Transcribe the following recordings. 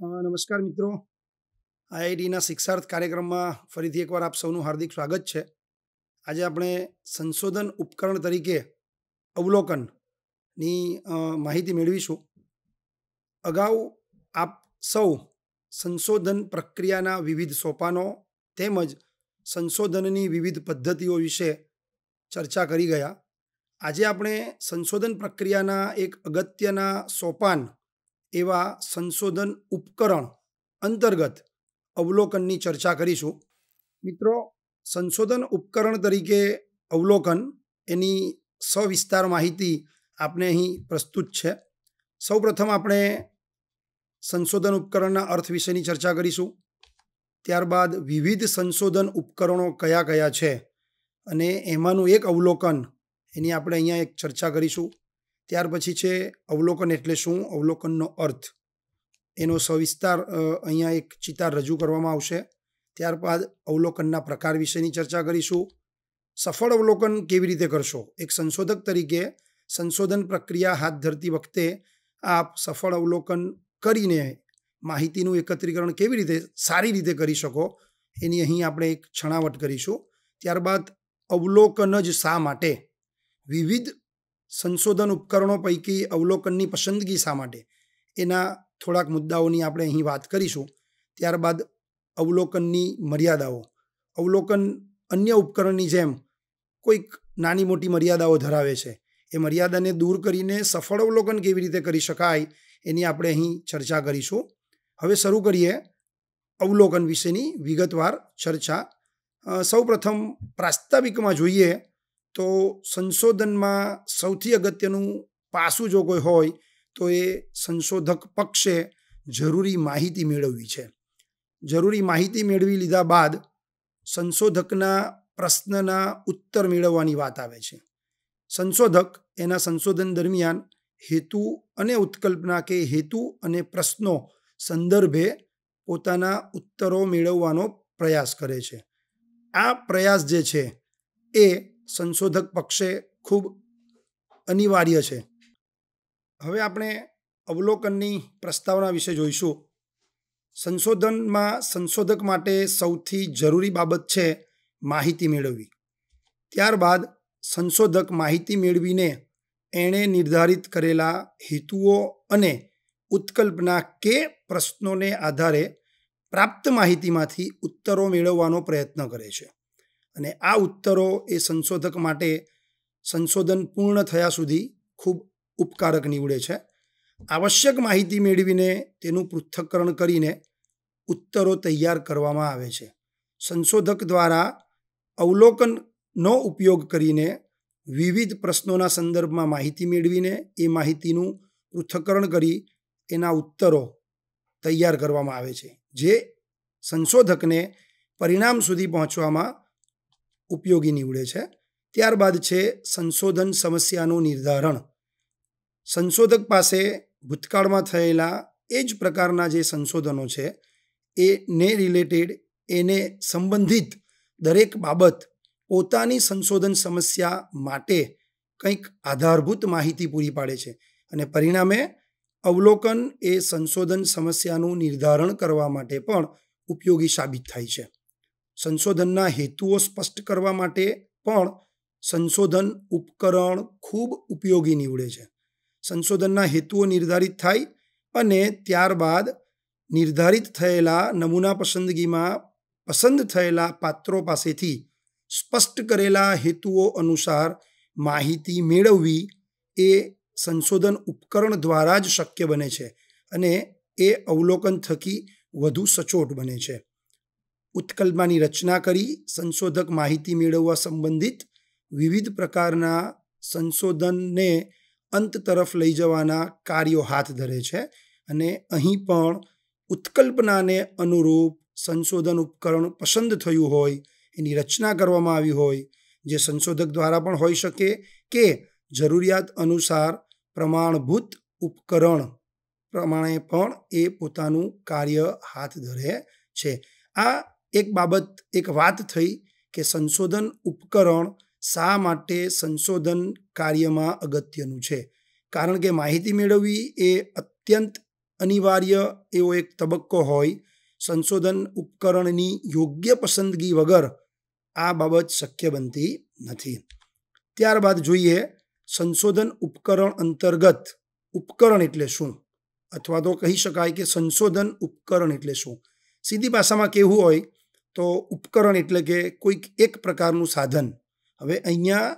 નમસ્કાર મિત્રો આઈઆઈટીના શિક્ષાર્થ કાર્યક્રમમાં ફરીથી એકવાર આપ સૌનું હાર્દિક સ્વાગત છે આજે આપણે સંશોધન ઉપકરણ તરીકે અવલોકનની માહિતી મેળવીશું અગાઉ આપ સૌ સંશોધન પ્રક્રિયાના વિવિધ સોપાનો તેમજ સંશોધનની વિવિધ પદ્ધતિઓ વિશે ચર્ચા કરી ગયા આજે આપણે સંશોધન પ્રક્રિયાના એક અગત્યના સોપાન એવા સંશોધન ઉપકરણ અંતર્ગત અવલોકનની ચર્ચા કરીશું મિત્રો સંશોધન ઉપકરણ તરીકે અવલોકન એની સવિસ્તાર માહિતી આપણે અહીં પ્રસ્તુત છે સૌપ્રથમ આપણે સંશોધન ઉપકરણના અર્થ વિશેની ચર્ચા કરીશું ત્યારબાદ વિવિધ સંશોધન ઉપકરણો કયા કયા છે અને એમાંનું એક અવલોકન એની આપણે અહીંયા એક ચર્ચા કરીશું ત્યાર પછી છે અવલોકન એટલે શું અવલોકનનો અર્થ એનો સવિસ્તાર અહીંયા એક ચિતાર રજૂ કરવામાં આવશે ત્યારબાદ અવલોકનના પ્રકાર વિશેની ચર્ચા કરીશું સફળ અવલોકન કેવી રીતે કરશો એક સંશોધક તરીકે સંશોધન પ્રક્રિયા હાથ ધરતી વખતે આપ સફળ અવલોકન કરીને માહિતીનું એકત્રીકરણ કેવી રીતે સારી રીતે કરી શકો એની અહીં આપણે એક છણાવટ કરીશું ત્યારબાદ અવલોકન જ શા માટે વિવિધ સંશોધન ઉપકરણો પૈકી અવલોકનની પસંદગી શા માટે એના થોડાક મુદ્દાઓની આપણે અહીં વાત કરીશું ત્યારબાદ અવલોકનની મર્યાદાઓ અવલોકન અન્ય ઉપકરણની જેમ કોઈક નાની મોટી મર્યાદાઓ ધરાવે છે એ મર્યાદાને દૂર કરીને સફળ અવલોકન કેવી રીતે કરી શકાય એની આપણે અહીં ચર્ચા કરીશું હવે શરૂ કરીએ અવલોકન વિશેની વિગતવાર ચર્ચા સૌ પ્રથમ પ્રાસ્તાવિકમાં જોઈએ તો સંશોધનમાં સૌથી અગત્યનું પાસું જો કોઈ હોય તો એ સંશોધક પક્ષે જરૂરી માહિતી મેળવવી છે જરૂરી માહિતી મેળવી લીધા બાદ સંશોધકના પ્રશ્નના ઉત્તર મેળવવાની વાત આવે છે સંશોધક એના સંશોધન દરમિયાન હેતુ અને ઉત્કલ્પના કે હેતુ અને પ્રશ્નો સંદર્ભે પોતાના ઉત્તરો મેળવવાનો પ્રયાસ કરે છે આ પ્રયાસ જે છે એ સંશોધક પક્ષે ખૂબ અનિવાર્ય છે હવે આપણે અવલોકનની પ્રસ્તાવના વિશે જોઈશું સંશોધનમાં સંશોધક માટે સૌથી જરૂરી બાબત છે માહિતી મેળવવી ત્યારબાદ સંશોધક માહિતી મેળવીને એણે નિર્ધારિત કરેલા હેતુઓ અને ઉત્કલ્પના કે પ્રશ્નોને આધારે પ્રાપ્ત માહિતીમાંથી ઉત્તરો મેળવવાનો પ્રયત્ન કરે છે અને આ ઉત્તરો એ સંશોધક માટે સંશોધન પૂર્ણ થયા સુધી ખૂબ ઉપકારક નીવડે છે આવશ્યક માહિતી મેળવીને તેનું પૃથ્થકરણ કરીને ઉત્તરો તૈયાર કરવામાં આવે છે સંશોધક દ્વારા અવલોકનનો ઉપયોગ કરીને વિવિધ પ્રશ્નોના સંદર્ભમાં માહિતી મેળવીને એ માહિતીનું પૃથ્થકરણ કરી એના ઉત્તરો તૈયાર કરવામાં આવે છે જે સંશોધકને પરિણામ સુધી પહોંચવામાં ઉપયોગી નીવડે છે ત્યારબાદ છે સંશોધન સમસ્યાનું નિર્ધારણ સંશોધક પાસે ભૂતકાળમાં થયેલા એ જ પ્રકારના જે સંશોધનો છે એને રિલેટેડ એને સંબંધિત દરેક બાબત પોતાની સંશોધન સમસ્યા માટે કંઈક આધારભૂત માહિતી પૂરી પાડે છે અને પરિણામે અવલોકન એ સંશોધન સમસ્યાનું નિર્ધારણ કરવા માટે પણ ઉપયોગી સાબિત થાય છે સંશોધનના હેતુઓ સ્પષ્ટ કરવા માટે પણ સંશોધન ઉપકરણ ખૂબ ઉપયોગી નીવડે છે સંશોધનના હેતુઓ નિર્ધારિત થાય અને ત્યારબાદ નિર્ધારિત થયેલા નમૂના પસંદગીમાં પસંદ થયેલા પાત્રો પાસેથી સ્પષ્ટ કરેલા હેતુઓ અનુસાર માહિતી મેળવવી એ સંશોધન ઉપકરણ દ્વારા જ શક્ય બને છે અને એ અવલોકન થકી વધુ સચોટ બને છે ઉત્કલ્પમાંની રચના કરી સંશોધક માહિતી મેળવવા સંબંધિત વિવિધ પ્રકારના સંશોધનને અંત તરફ લઈ જવાના કાર્યો હાથ ધરે છે અને અહીં પણ ઉત્કલ્પનાને અનુરૂપ સંશોધન ઉપકરણ પસંદ થયું હોય એની રચના કરવામાં આવી હોય જે સંશોધક દ્વારા પણ હોઈ શકે કે જરૂરિયાત અનુસાર પ્રમાણભૂત ઉપકરણ પ્રમાણે પણ એ પોતાનું કાર્ય હાથ ધરે છે આ એક બાબત એક વાત થઈ કે સંશોધન ઉપકરણ શા માટે સંશોધન કાર્યમાં અગત્યનું છે કારણ કે માહિતી મેળવવી એ અત્યંત અનિવાર્ય એવો એક તબક્કો હોય સંશોધન ઉપકરણની યોગ્ય પસંદગી વગર આ બાબત શક્ય બનતી નથી ત્યારબાદ જોઈએ સંશોધન ઉપકરણ અંતર્ગત ઉપકરણ એટલે શું અથવા તો કહી શકાય કે સંશોધન ઉપકરણ એટલે શું સીધી ભાષામાં કહેવું હોય તો ઉપકરણ એટલે કે કોઈક એક પ્રકારનું સાધન હવે અહીંયા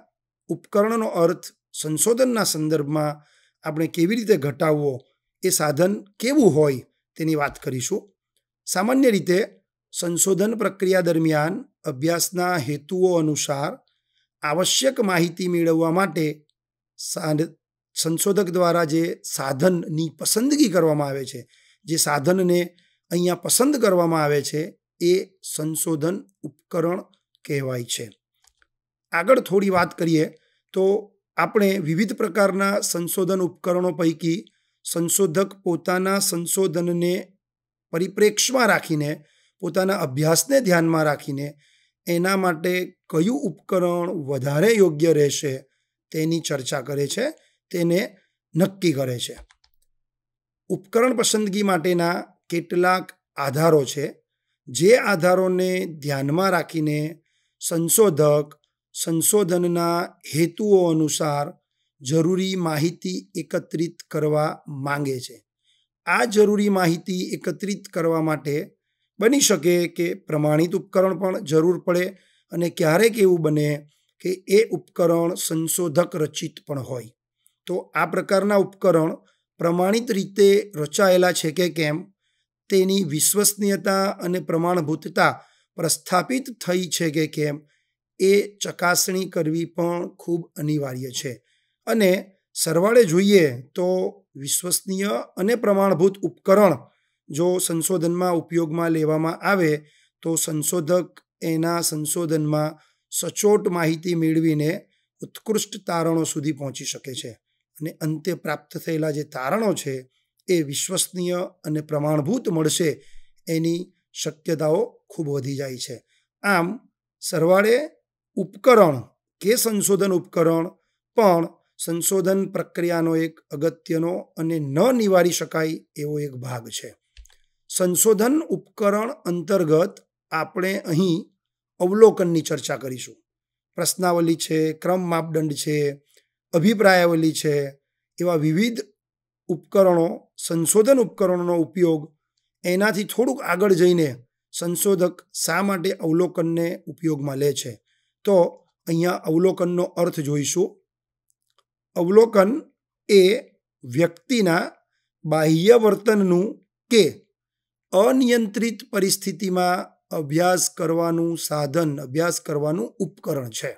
ઉપકરણનો અર્થ સંશોધનના સંદર્ભમાં આપણે કેવી રીતે ઘટાડવો એ સાધન કેવું હોય તેની વાત કરીશું સામાન્ય રીતે સંશોધન પ્રક્રિયા દરમિયાન અભ્યાસના હેતુઓ અનુસાર આવશ્યક માહિતી મેળવવા માટે સંશોધક દ્વારા જે સાધનની પસંદગી કરવામાં આવે છે જે સાધનને અહીંયા પસંદ કરવામાં આવે છે એ સંશોધન ઉપકરણ કહેવાય છે આગળ થોડી વાત કરીએ તો આપણે વિવિધ પ્રકારના સંશોધન ઉપકરણો પૈકી સંશોધક પોતાના સંશોધનને પરિપ્રેક્ષમાં રાખીને પોતાના અભ્યાસને ધ્યાનમાં રાખીને એના માટે કયું ઉપકરણ વધારે યોગ્ય રહેશે તેની ચર્ચા કરે છે તેને નક્કી કરે છે ઉપકરણ પસંદગી માટેના કેટલાક આધારો છે જે આધારોને ધ્યાનમાં રાખીને સંશોધક સંશોધનના હેતુઓ અનુસાર જરૂરી માહિતી એકત્રિત કરવા માંગે છે આ જરૂરી માહિતી એકત્રિત કરવા માટે બની શકે કે પ્રમાણિત ઉપકરણ પણ જરૂર પડે અને ક્યારેક એવું બને કે એ ઉપકરણ સંશોધક રચિત પણ હોય તો આ પ્રકારના ઉપકરણ પ્રમાણિત રીતે રચાયેલા છે કે કેમ તેની વિશ્વસનીયતા અને પ્રમાણભૂતતા પ્રસ્થાપિત થઈ છે કે કેમ એ ચકાસણી કરવી પણ ખૂબ અનિવાર્ય છે અને સરવાળે જોઈએ તો વિશ્વસનીય અને પ્રમાણભૂત ઉપકરણ જો સંશોધનમાં ઉપયોગમાં લેવામાં આવે તો સંશોધક એના સંશોધનમાં સચોટ માહિતી મેળવીને ઉત્કૃષ્ટ તારણો સુધી પહોંચી શકે છે અને અંતે પ્રાપ્ત થયેલા જે તારણો છે એ વિશ્વસનીય અને પ્રમાણભૂત મળશે એની શક્યતાઓ ખૂબ વધી જાય છે આમ સરવાળે ઉપકરણ કે સંશોધન ઉપકરણ પણ સંશોધન પ્રક્રિયાનો એક અગત્યનો અને ન નિવારી શકાય એવો એક ભાગ છે સંશોધન ઉપકરણ અંતર્ગત આપણે અહીં અવલોકનની ચર્ચા કરીશું પ્રશ્નાવલી છે ક્રમ માપદંડ છે અભિપ્રાયાવલી છે એવા વિવિધ ઉપકરણો સંશોધન ઉપકરણોનો ઉપયોગ એનાથી થોડુંક આગળ જઈને સંશોધક શા માટે અવલોકનને ઉપયોગમાં લે છે તો અહીંયા અવલોકનનો અર્થ જોઈશું અવલોકન એ વ્યક્તિના બાહ્ય વર્તનનું કે અનિયંત્રિત પરિસ્થિતિમાં અભ્યાસ કરવાનું સાધન અભ્યાસ કરવાનું ઉપકરણ છે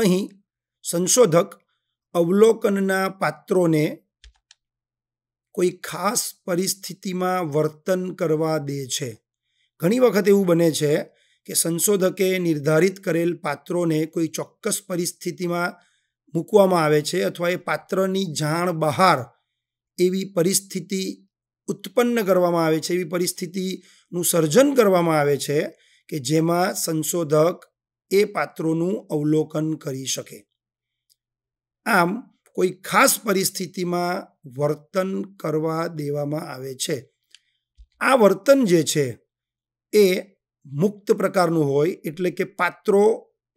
અહીં સંશોધક અવલોકનના પાત્રોને કોઈ ખાસ પરિસ્થિતિમાં વર્તન કરવા દે છે ઘણી વખત એવું બને છે કે સંશોધકે નિર્ધારિત કરેલ પાત્રોને કોઈ ચોક્કસ પરિસ્થિતિમાં મૂકવામાં આવે છે અથવા એ પાત્રની જાણ બહાર એવી પરિસ્થિતિ ઉત્પન્ન કરવામાં આવે છે એવી પરિસ્થિતિનું સર્જન કરવામાં આવે છે કે જેમાં સંશોધક એ પાત્રોનું અવલોકન કરી શકે આમ કોઈ ખાસ પરિસ્થિતિમાં વર્તન કરવા દેવામાં આવે છે આ વર્તન જે છે એ મુક્ત પ્રકારનું હોય એટલે કે પાત્રો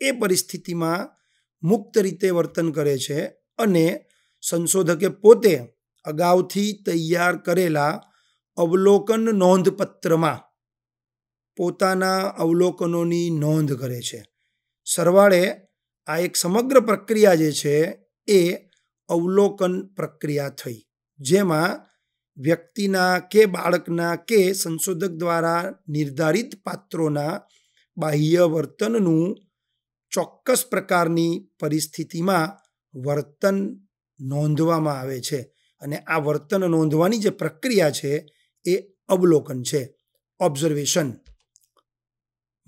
એ પરિસ્થિતિમાં મુક્ત રીતે વર્તન કરે છે અને સંશોધકે પોતે અગાઉથી તૈયાર કરેલા અવલોકન નોંધપત્રમાં પોતાના અવલોકનોની નોંધ કરે છે સરવાળે આ એક સમગ્ર પ્રક્રિયા જે છે એ અવલોકન પ્રક્રિયા થઈ જેમાં વ્યક્તિના કે બાળકના કે સંશોધક દ્વારા નિર્ધારિત પાત્રોના બાહ્ય વર્તનનું ચોક્કસ પ્રકારની પરિસ્થિતિમાં વર્તન નોંધવામાં આવે છે અને આ વર્તન નોંધવાની જે પ્રક્રિયા છે એ અવલોકન છે ઓબ્ઝર્વેશન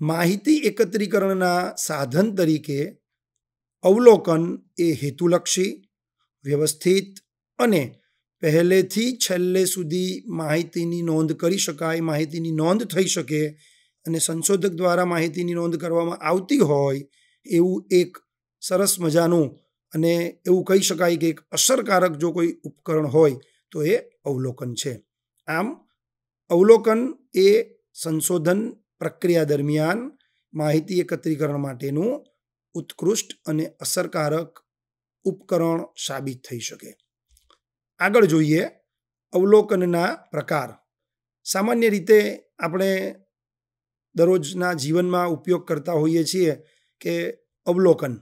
માહિતી એકત્રીકરણના સાધન તરીકે અવલોકન એ હેતુલક્ષી વ્યવસ્થિત અને પહેલેથી છેલ્લે સુધી માહિતીની નોંધ કરી શકાય માહિતીની નોંધ થઈ શકે અને સંશોધક દ્વારા માહિતીની નોંધ કરવામાં આવતી હોય એવું એક સરસ મજાનું અને એવું કહી શકાય કે એક અસરકારક જો કોઈ ઉપકરણ હોય તો એ અવલોકન છે આમ અવલોકન એ સંશોધન પ્રક્રિયા દરમિયાન માહિતી એકત્રીકરણ માટેનું ઉત્કૃષ્ટ અને અસરકારક ઉપકરણ સાબિત થઈ શકે આગળ જોઈએ અવલોકનના પ્રકાર સામાન્ય રીતે આપણે દરરોજના જીવનમાં ઉપયોગ કરતા હોઈએ છીએ કે અવલોકન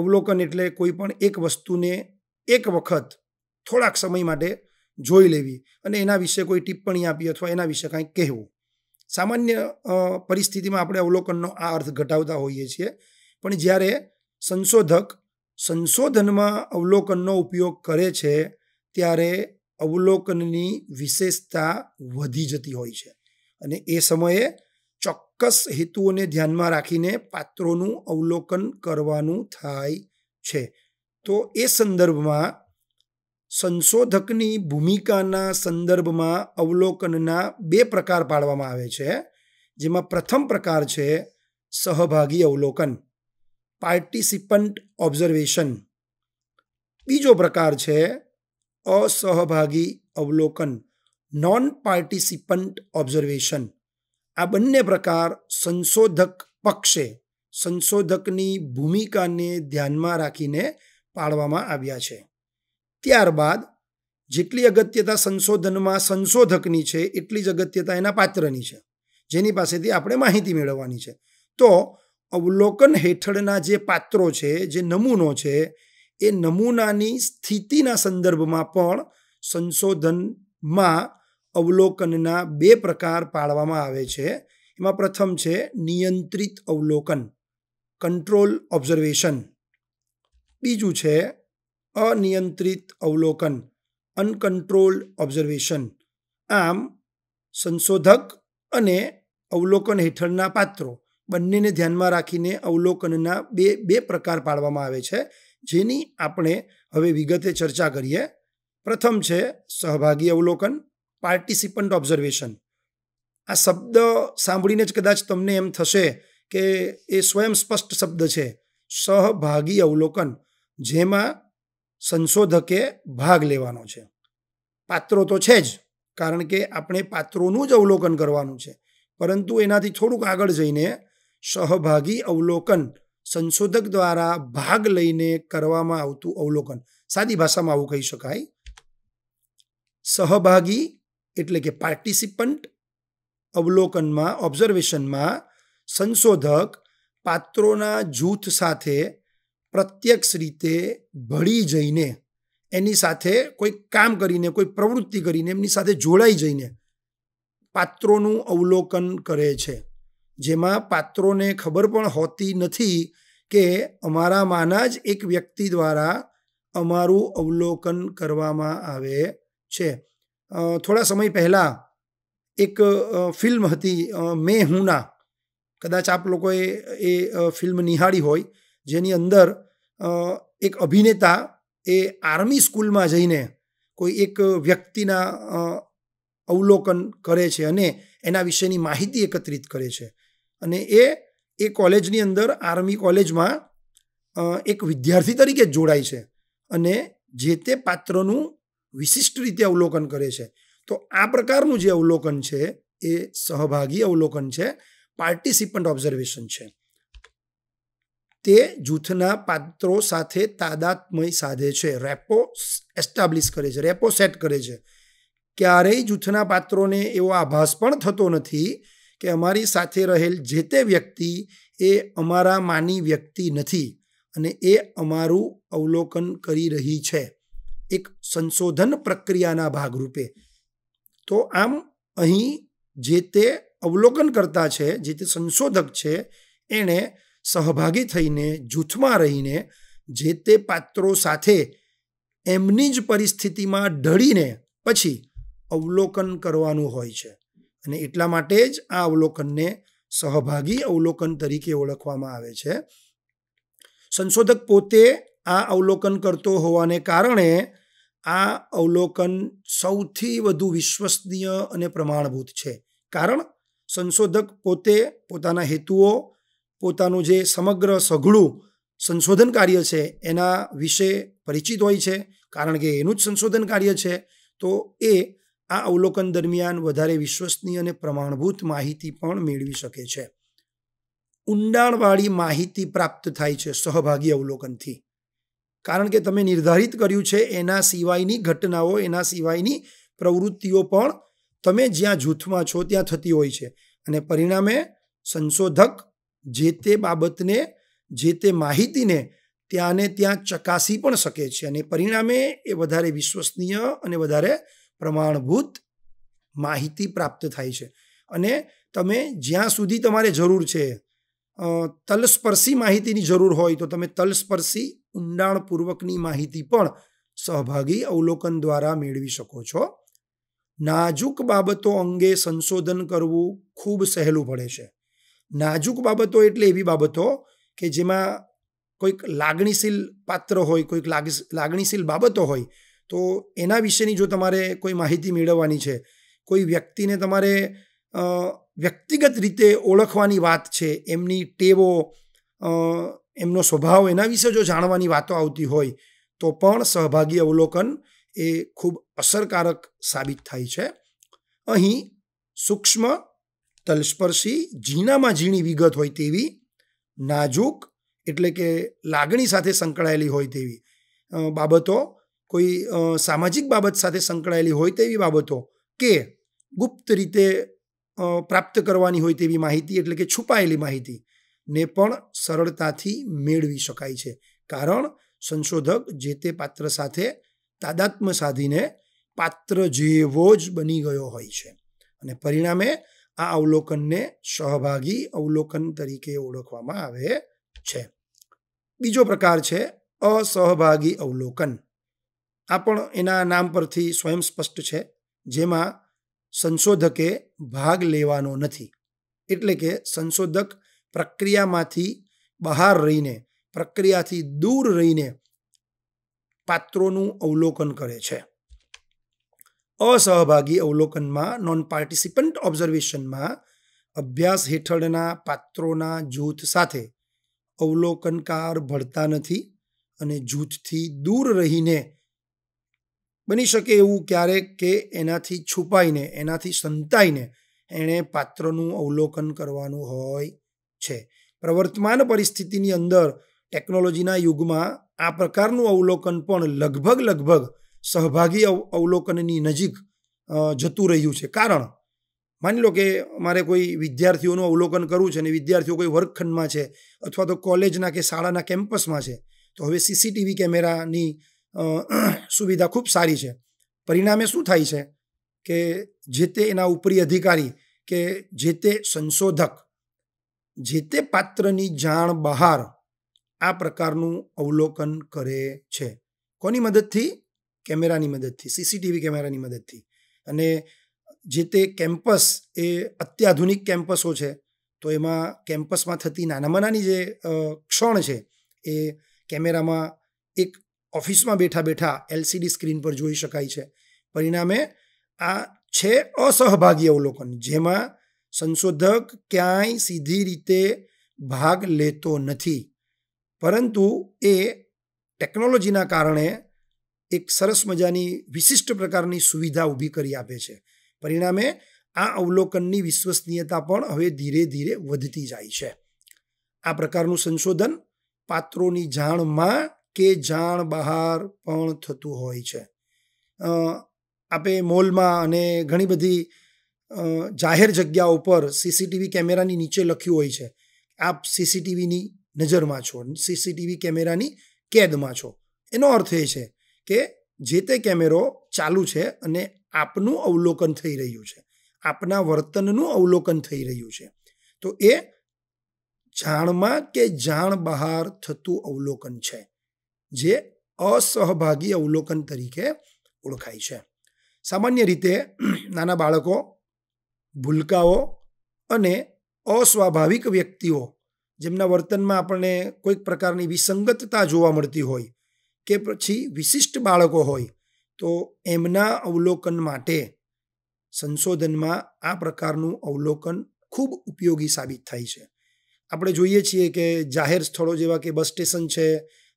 અવલોકન એટલે કોઈ પણ એક વસ્તુને એક વખત થોડાક સમય માટે જોઈ લેવી અને એના વિશે કોઈ ટિપ્પણી આપી અથવા એના વિશે કાંઈ કહેવું સામાન્ય પરિસ્થિતિમાં આપણે અવલોકનનો આ અર્થ ઘટાવતા હોઈએ છીએ પણ જ્યારે સંશોધક સંશોધનમાં અવલોકનનો ઉપયોગ કરે છે ત્યારે અવલોકનની વિશેષતા વધી જતી હોય છે અને એ સમયે ચોક્કસ હેતુઓને ધ્યાનમાં રાખીને પાત્રોનું અવલોકન કરવાનું થાય છે તો એ સંદર્ભમાં સંશોધકની ભૂમિકાના સંદર્ભમાં અવલોકનના બે પ્રકાર પાડવામાં આવે છે જેમાં પ્રથમ પ્રકાર છે સહભાગી અવલોકન પાર્ટિસિપન્ટ ઓબ્ઝર્વેશન બીજો પ્રકાર છે અસહભાગી અવલોકન નોન પાર્ટિસિપન્ટ ઓબ્ઝર્વેશન આ બંને પ્રકાર સંશોધક પક્ષે સંશોધકની ભૂમિકાને ધ્યાનમાં રાખીને પાળવામાં આવ્યા છે ત્યારબાદ જેટલી અગત્યતા સંશોધનમાં સંશોધકની છે એટલી જ અગત્યતા એના પાત્રની છે જેની પાસેથી આપણે માહિતી મેળવવાની છે તો અવલોકન હેઠળના જે પાત્રો છે જે નમૂનો છે એ નમૂનાની સ્થિતિના સંદર્ભમાં પણ સંશોધનમાં અવલોકનના બે પ્રકાર પાડવામાં આવે છે એમાં પ્રથમ છે નિયંત્રિત અવલોકન કંટ્રોલ ઓબ્ઝર્વેશન બીજું છે અનિયંત્રિત અવલોકન અનકંટ્રોલ્ડ ઓબ્ઝર્વેશન આમ સંશોધક અને અવલોકન હેઠળના પાત્રો બંનેને ધ્યાનમાં રાખીને અવલોકનના બે બે પ્રકાર પાડવામાં આવે છે જેની આપણે હવે વિગતે ચર્ચા કરીએ પ્રથમ છે સહભાગી અવલોકન પાર્ટિસિપન્ટ ઓબ્ઝર્વેશન આ શબ્દ સાંભળીને જ કદાચ તમને એમ થશે કે એ સ્વયં સ્પષ્ટ શબ્દ છે સહભાગી અવલોકન જેમાં સંશોધકે ભાગ લેવાનો છે પાત્રો તો છે જ કારણ કે આપણે પાત્રોનું જ અવલોકન કરવાનું છે પરંતુ એનાથી થોડુંક આગળ જઈને સહભાગી અવલોકન સંશોધક દ્વારા ભાગ લઈને કરવામાં આવતું અવલોકન સાદી ભાષામાં આવું કહી શકાય સહભાગી એટલે કે પાર્ટિસિપન્ટ અવલોકનમાં ઓબ્ઝર્વેશનમાં સંશોધક પાત્રોના જૂથ સાથે પ્રત્યક્ષ રીતે ભળી જઈને એની સાથે કોઈ કામ કરીને કોઈ પ્રવૃત્તિ કરીને એમની સાથે જોડાઈ જઈને પાત્રોનું અવલોકન કરે છે જેમાં પાત્રોને ખબર પણ હોતી નથી કે અમારામાંના જ એક વ્યક્તિ દ્વારા અમારું અવલોકન કરવામાં આવે છે થોડા સમય પહેલાં એક ફિલ્મ હતી મેં હુંના કદાચ આપ લોકોએ એ ફિલ્મ નિહાળી હોય જેની અંદર એક અભિનેતા એ આર્મી સ્કૂલમાં જઈને કોઈ એક વ્યક્તિના અવલોકન કરે છે અને એના વિશેની માહિતી એકત્રિત કરે છે અને એ એ કોલેજની અંદર આર્મી કોલેજમાં એક વિદ્યાર્થી તરીકે જોડાય છે અને જે તે પાત્રનું વિશિષ્ટ રીતે અવલોકન કરે છે તો આ પ્રકારનું જે અવલોકન છે એ સહભાગી અવલોકન છે પાર્ટિસિપન્ટ ઓબ્ઝર્વેશન છે તે જૂથના પાત્રો સાથે તાદાત્મય સાધે છે રેપો એસ્ટાબ્લિશ કરે છે રેપો સેટ કરે છે ક્યારેય જૂથના પાત્રોને એવો આભાસ પણ થતો નથી કે અમારી સાથે રહેલ જે તે વ્યક્તિ એ અમારા માની વ્યક્તિ નથી અને એ અમારું અવલોકન કરી રહી છે એક સંશોધન પ્રક્રિયાના ભાગરૂપે તો આમ અહીં જે તે અવલોકન કરતા છે જે તે સંશોધક છે એણે સહભાગી થઈને જૂથમાં રહીને જે તે પાત્રો સાથે એમની જ પરિસ્થિતિમાં ઢળીને પછી અવલોકન કરવાનું હોય છે અને એટલા માટે જ આ અવલોકનને સહભાગી અવલોકન તરીકે ઓળખવામાં આવે છે સંશોધક પોતે આ અવલોકન કરતો હોવાને કારણે આ અવલોકન સૌથી વધુ વિશ્વસનીય અને પ્રમાણભૂત છે કારણ સંશોધક પોતે પોતાના હેતુઓ પોતાનું જે સમગ્ર સઘળું સંશોધન કાર્ય છે એના વિશે પરિચિત હોય છે કારણ કે એનું જ સંશોધન કાર્ય છે તો એ આ અવલોકન દરમિયાન વધારે વિશ્વસનીય અને પ્રમાણભૂત માહિતી પણ મેળવી શકે છે ઊંડાણવાળી માહિતી પ્રાપ્ત થાય છે સહભાગી અવલોકનથી કારણ કે તમે નિર્ધારિત કર્યું છે એના સિવાયની ઘટનાઓ એના સિવાયની પ્રવૃત્તિઓ પણ તમે જ્યાં જૂથમાં છો ત્યાં થતી હોય છે અને પરિણામે સંશોધક જે તે બાબતને જે તે માહિતીને ત્યાંને ત્યાં ચકાસી પણ શકે છે અને પરિણામે એ વધારે વિશ્વસનીય અને વધારે પ્રમાણભૂત માહિતી પ્રાપ્ત થાય છે અને તમે જ્યાં સુધી તમારે જરૂર છે તલસ્પર્શી માહિતીની જરૂર હોય તો તમે તલસ્પર્શી ઊંડાણપૂર્વકની માહિતી પણ સહભાગી અવલોકન દ્વારા મેળવી શકો છો નાજુક બાબતો અંગે સંશોધન કરવું ખૂબ સહેલું પડે છે નાજુક બાબતો એટલે એવી બાબતો કે જેમાં કોઈક લાગણીશીલ પાત્ર હોય કોઈક લાગણીશીલ બાબતો હોય તો એના વિશેની જો તમારે કોઈ માહિતી મેળવવાની છે કોઈ વ્યક્તિને તમારે વ્યક્તિગત રીતે ઓળખવાની વાત છે એમની ટેવો એમનો સ્વભાવ એના વિશે જો જાણવાની વાતો આવતી હોય તો પણ સહભાગી અવલોકન એ ખૂબ અસરકારક સાબિત થાય છે અહીં સૂક્ષ્મ તલસ્પર્શી ઝીણામાં ઝીણી વિગત હોય તેવી નાજુક એટલે કે લાગણી સાથે સંકળાયેલી હોય તેવી બાબતો કોઈ સામાજિક બાબત સાથે સંકળાયેલી હોય તેવી બાબતો કે ગુપ્ત રીતે પ્રાપ્ત કરવાની હોય તેવી માહિતી એટલે કે છુપાયેલી માહિતી ને પણ સરળતાથી મેળવી શકાય છે કારણ સંશોધક જે તે પાત્ર સાથે તાદાત્મ્ય સાધીને પાત્ર જેવો જ બની ગયો હોય છે અને પરિણામે આ અવલોકનને સહભાગી અવલોકન તરીકે ઓળખવામાં આવે છે બીજો પ્રકાર છે અસહભાગી અવલોકન આ પણ એના નામ પરથી સ્વયં સ્પષ્ટ છે જેમાં સંશોધકે ભાગ લેવાનો નથી એટલે કે સંશોધક પ્રક્રિયામાંથી બહાર રહીને પ્રક્રિયાથી દૂર રહીને પાત્રોનું અવલોકન કરે છે અસહભાગી અવલોકનમાં નોન પાર્ટિસિપન્ટ ઓબ્ઝર્વેશનમાં અભ્યાસ હેઠળના પાત્રોના જૂથ સાથે અવલોકનકાર ભળતા નથી અને જૂથથી દૂર રહીને બની શકે એવું ક્યારેક કે એનાથી છુપાઈને એનાથી સંતાઈને એણે પાત્રનું અવલોકન કરવાનું હોય છે પ્રવર્તમાન પરિસ્થિતિની અંદર ટેકનોલોજીના યુગમાં આ પ્રકારનું અવલોકન પણ લગભગ લગભગ સહભાગી અવલોકનની નજીક જતું રહ્યું છે કારણ માની લો કે મારે કોઈ વિદ્યાર્થીઓનું અવલોકન કરવું છે અને વિદ્યાર્થીઓ કોઈ વર્ગખંડમાં છે અથવા તો કોલેજના કે શાળાના કેમ્પસમાં છે તો હવે સીસીટીવી કેમેરાની સુવિધા ખૂબ સારી છે પરિણામે શું થાય છે કે જે તે એના ઉપરી અધિકારી કે જે તે સંશોધક જે તે પાત્રની જાણ બહાર આ પ્રકારનું અવલોકન કરે છે કોની મદદથી કેમેરાની મદદથી સીસીટીવી કેમેરાની મદદથી અને જે તે કેમ્પસ એ અત્યાધુનિક કેમ્પસો છે તો એમાં કેમ્પસમાં થતી નાનામાં નાની જે ક્ષણ છે એ કેમેરામાં એક ઓફિસમાં બેઠા બેઠા એલસીડી સ્ક્રીન પર જોઈ શકાય છે પરિણામે આ છે અસહભાગી અવલોકન જેમાં સંશોધક ક્યાંય સીધી રીતે ભાગ લેતો નથી પરંતુ એ ટેકનોલોજીના કારણે એક સરસ મજાની વિશિષ્ટ પ્રકારની સુવિધા ઊભી કરી આપે છે પરિણામે આ અવલોકનની વિશ્વસનીયતા પણ હવે ધીરે ધીરે વધતી જાય છે આ પ્રકારનું સંશોધન પાત્રોની જાણમાં કે જાણ બહાર પણ થતું હોય છે આપણે મોલમાં અને ઘણી બધી જાહેર જગ્યા ઉપર સીસીટીવી કેમેરાની નીચે લખ્યું હોય છે આપ સીસીટીવીની નજરમાં છો સીસીટીવી કેમેરાની કેદમાં છો એનો અર્થ એ છે કે જે તે કેમેરો ચાલુ છે અને આપનું અવલોકન થઈ રહ્યું છે આપના વર્તનનું અવલોકન થઈ રહ્યું છે તો એ જાણમાં કે જાણ બહાર થતું અવલોકન છે જે અસહભાગી અવલોકન તરીકે ઓળખાય છે સામાન્ય રીતે નાના બાળકો ભૂલકાઓ અને અસ્વાભાવિક વ્યક્તિઓ જેમના વર્તનમાં આપણને કોઈક પ્રકારની વિસંગતતા જોવા મળતી હોય કે પછી વિશિષ્ટ બાળકો હોય તો એમના અવલોકન માટે સંશોધનમાં આ પ્રકારનું અવલોકન ખૂબ ઉપયોગી સાબિત થાય છે આપણે જોઈએ છીએ કે જાહેર સ્થળો જેવા કે બસ સ્ટેશન છે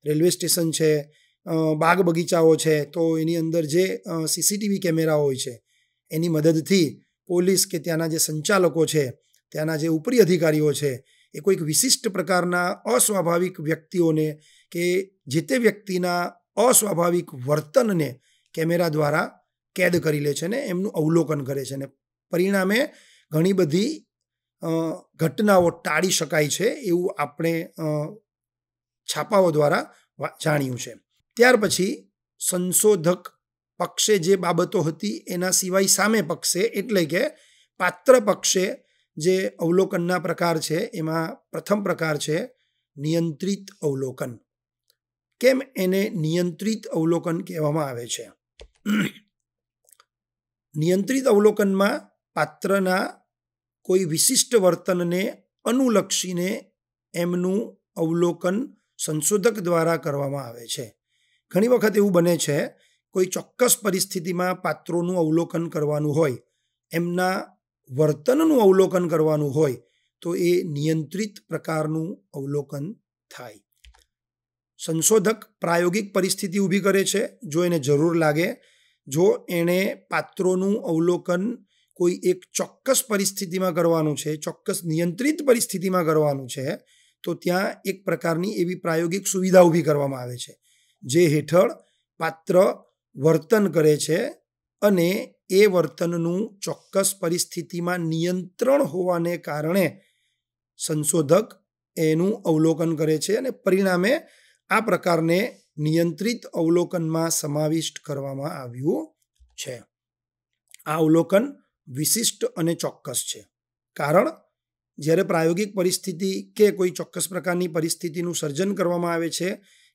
રેલવે સ્ટેશન છે બાગ બગીચાઓ છે તો એની અંદર જે સીસીટીવી કેમેરા હોય છે એની મદદથી પોલીસ કે ત્યાંના જે સંચાલકો છે ત્યાંના જે ઉપરી અધિકારીઓ છે એ કોઈક વિશિષ્ટ પ્રકારના અસ્વાભાવિક વ્યક્તિઓને કે જે તે વ્યક્તિના અસ્વાભાવિક વર્તનને કેમેરા દ્વારા કેદ કરી લે છે ને એમનું અવલોકન કરે છે ને પરિણામે ઘણી બધી ઘટનાઓ ટાળી શકાય છે એવું આપણે છાપાઓ દ્વારા જાણ્યું છે ત્યાર પછી સંશોધક પક્ષે જે બાબતો હતી એના સિવાય સામે પક્ષે એટલે કે પાત્ર પક્ષે જે અવલોકનના પ્રકાર છે એમાં પ્રથમ પ્રકાર છે નિયંત્રિત અવલોકન કેમ એને નિયંત્રિત અવલોકન કહેવામાં આવે છે નિયંત્રિત અવલોકનમાં પાત્રના કોઈ વિશિષ્ટ વર્તનને અનુલક્ષીને એમનું અવલોકન સંશોધક દ્વારા કરવામાં આવે છે ઘણી વખત એવું બને છે કોઈ ચોક્કસ પરિસ્થિતિમાં પાત્રોનું અવલોકન કરવાનું હોય એમના વર્તનનું અવલોકન કરવાનું હોય તો એ નિયંત્રિત પ્રકારનું અવલોકન થાય સંશોધક પ્રાયોગિક પરિસ્થિતિ ઊભી કરે છે જો એને જરૂર લાગે જો એણે પાત્રોનું અવલોકન કોઈ એક ચોક્કસ પરિસ્થિતિમાં કરવાનું છે ચોક્કસ નિયંત્રિત પરિસ્થિતિમાં કરવાનું છે તો ત્યાં એક પ્રકારની એવી પ્રાયોગિક સુવિધા ઊભી કરવામાં આવે છે જે હેઠળ પાત્ર વર્તન કરે છે અને એ વર્તનનું ચોક્કસ પરિસ્થિતિમાં નિયંત્રણ હોવાને કારણે સંશોધક એનું અવલોકન કરે છે અને પરિણામે આ પ્રકારને નિયંત્રિત અવલોકનમાં સમાવિષ્ટ કરવામાં આવ્યું છે આ અવલોકન વિશિષ્ટ અને ચોક્કસ છે કારણ જ્યારે પ્રાયોગિક પરિસ્થિતિ કે કોઈ ચોક્કસ પ્રકારની પરિસ્થિતિનું સર્જન કરવામાં આવે છે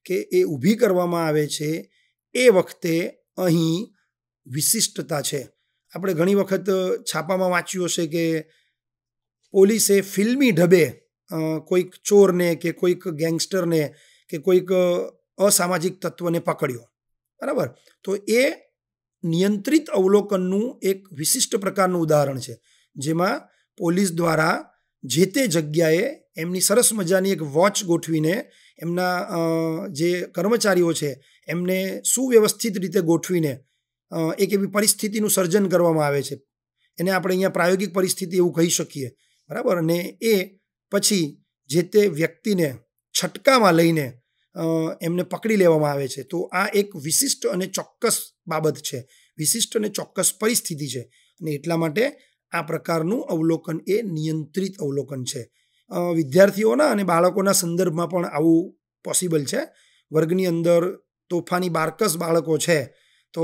કે એ ઊભી કરવામાં આવે છે એ વખતે અહીં વિશિષ્ટતા છે આપણે ઘણી વખત છાપામાં વાંચ્યું હશે કે પોલીસે ફિલ્મી ઢબે કોઈક ચોરને કે કોઈક ગેંગસ્ટરને કે કોઈક અસામાજિક તત્વને પકડ્યો બરાબર તો એ નિયંત્રિત અવલોકનનું એક વિશિષ્ટ પ્રકારનું ઉદાહરણ છે જેમાં પોલીસ દ્વારા જે તે જગ્યાએ એમની સરસ મજાની એક વોચ ગોઠવીને એમના જે કર્મચારીઓ છે એમને સુવ્યવસ્થિત રીતે ગોઠવીને એક એવી પરિસ્થિતિનું સર્જન કરવામાં આવે છે એને આપણે અહીંયા પ્રાયોગિક પરિસ્થિતિ એવું કહી શકીએ બરાબર અને એ પછી જે તે વ્યક્તિને છટકામાં લઈને એમને પકડી લેવામાં આવે છે તો આ એક વિશિષ્ટ અને ચોક્કસ બાબત છે વિશિષ્ટ અને ચોક્કસ પરિસ્થિતિ છે અને એટલા માટે આ પ્રકારનું અવલોકન એ નિયંત્રિત અવલોકન છે વિદ્યાર્થીઓના અને બાળકોના સંદર્ભમાં પણ આવું પોસિબલ છે વર્ગની અંદર તોફાની બારકસ બાળકો છે તો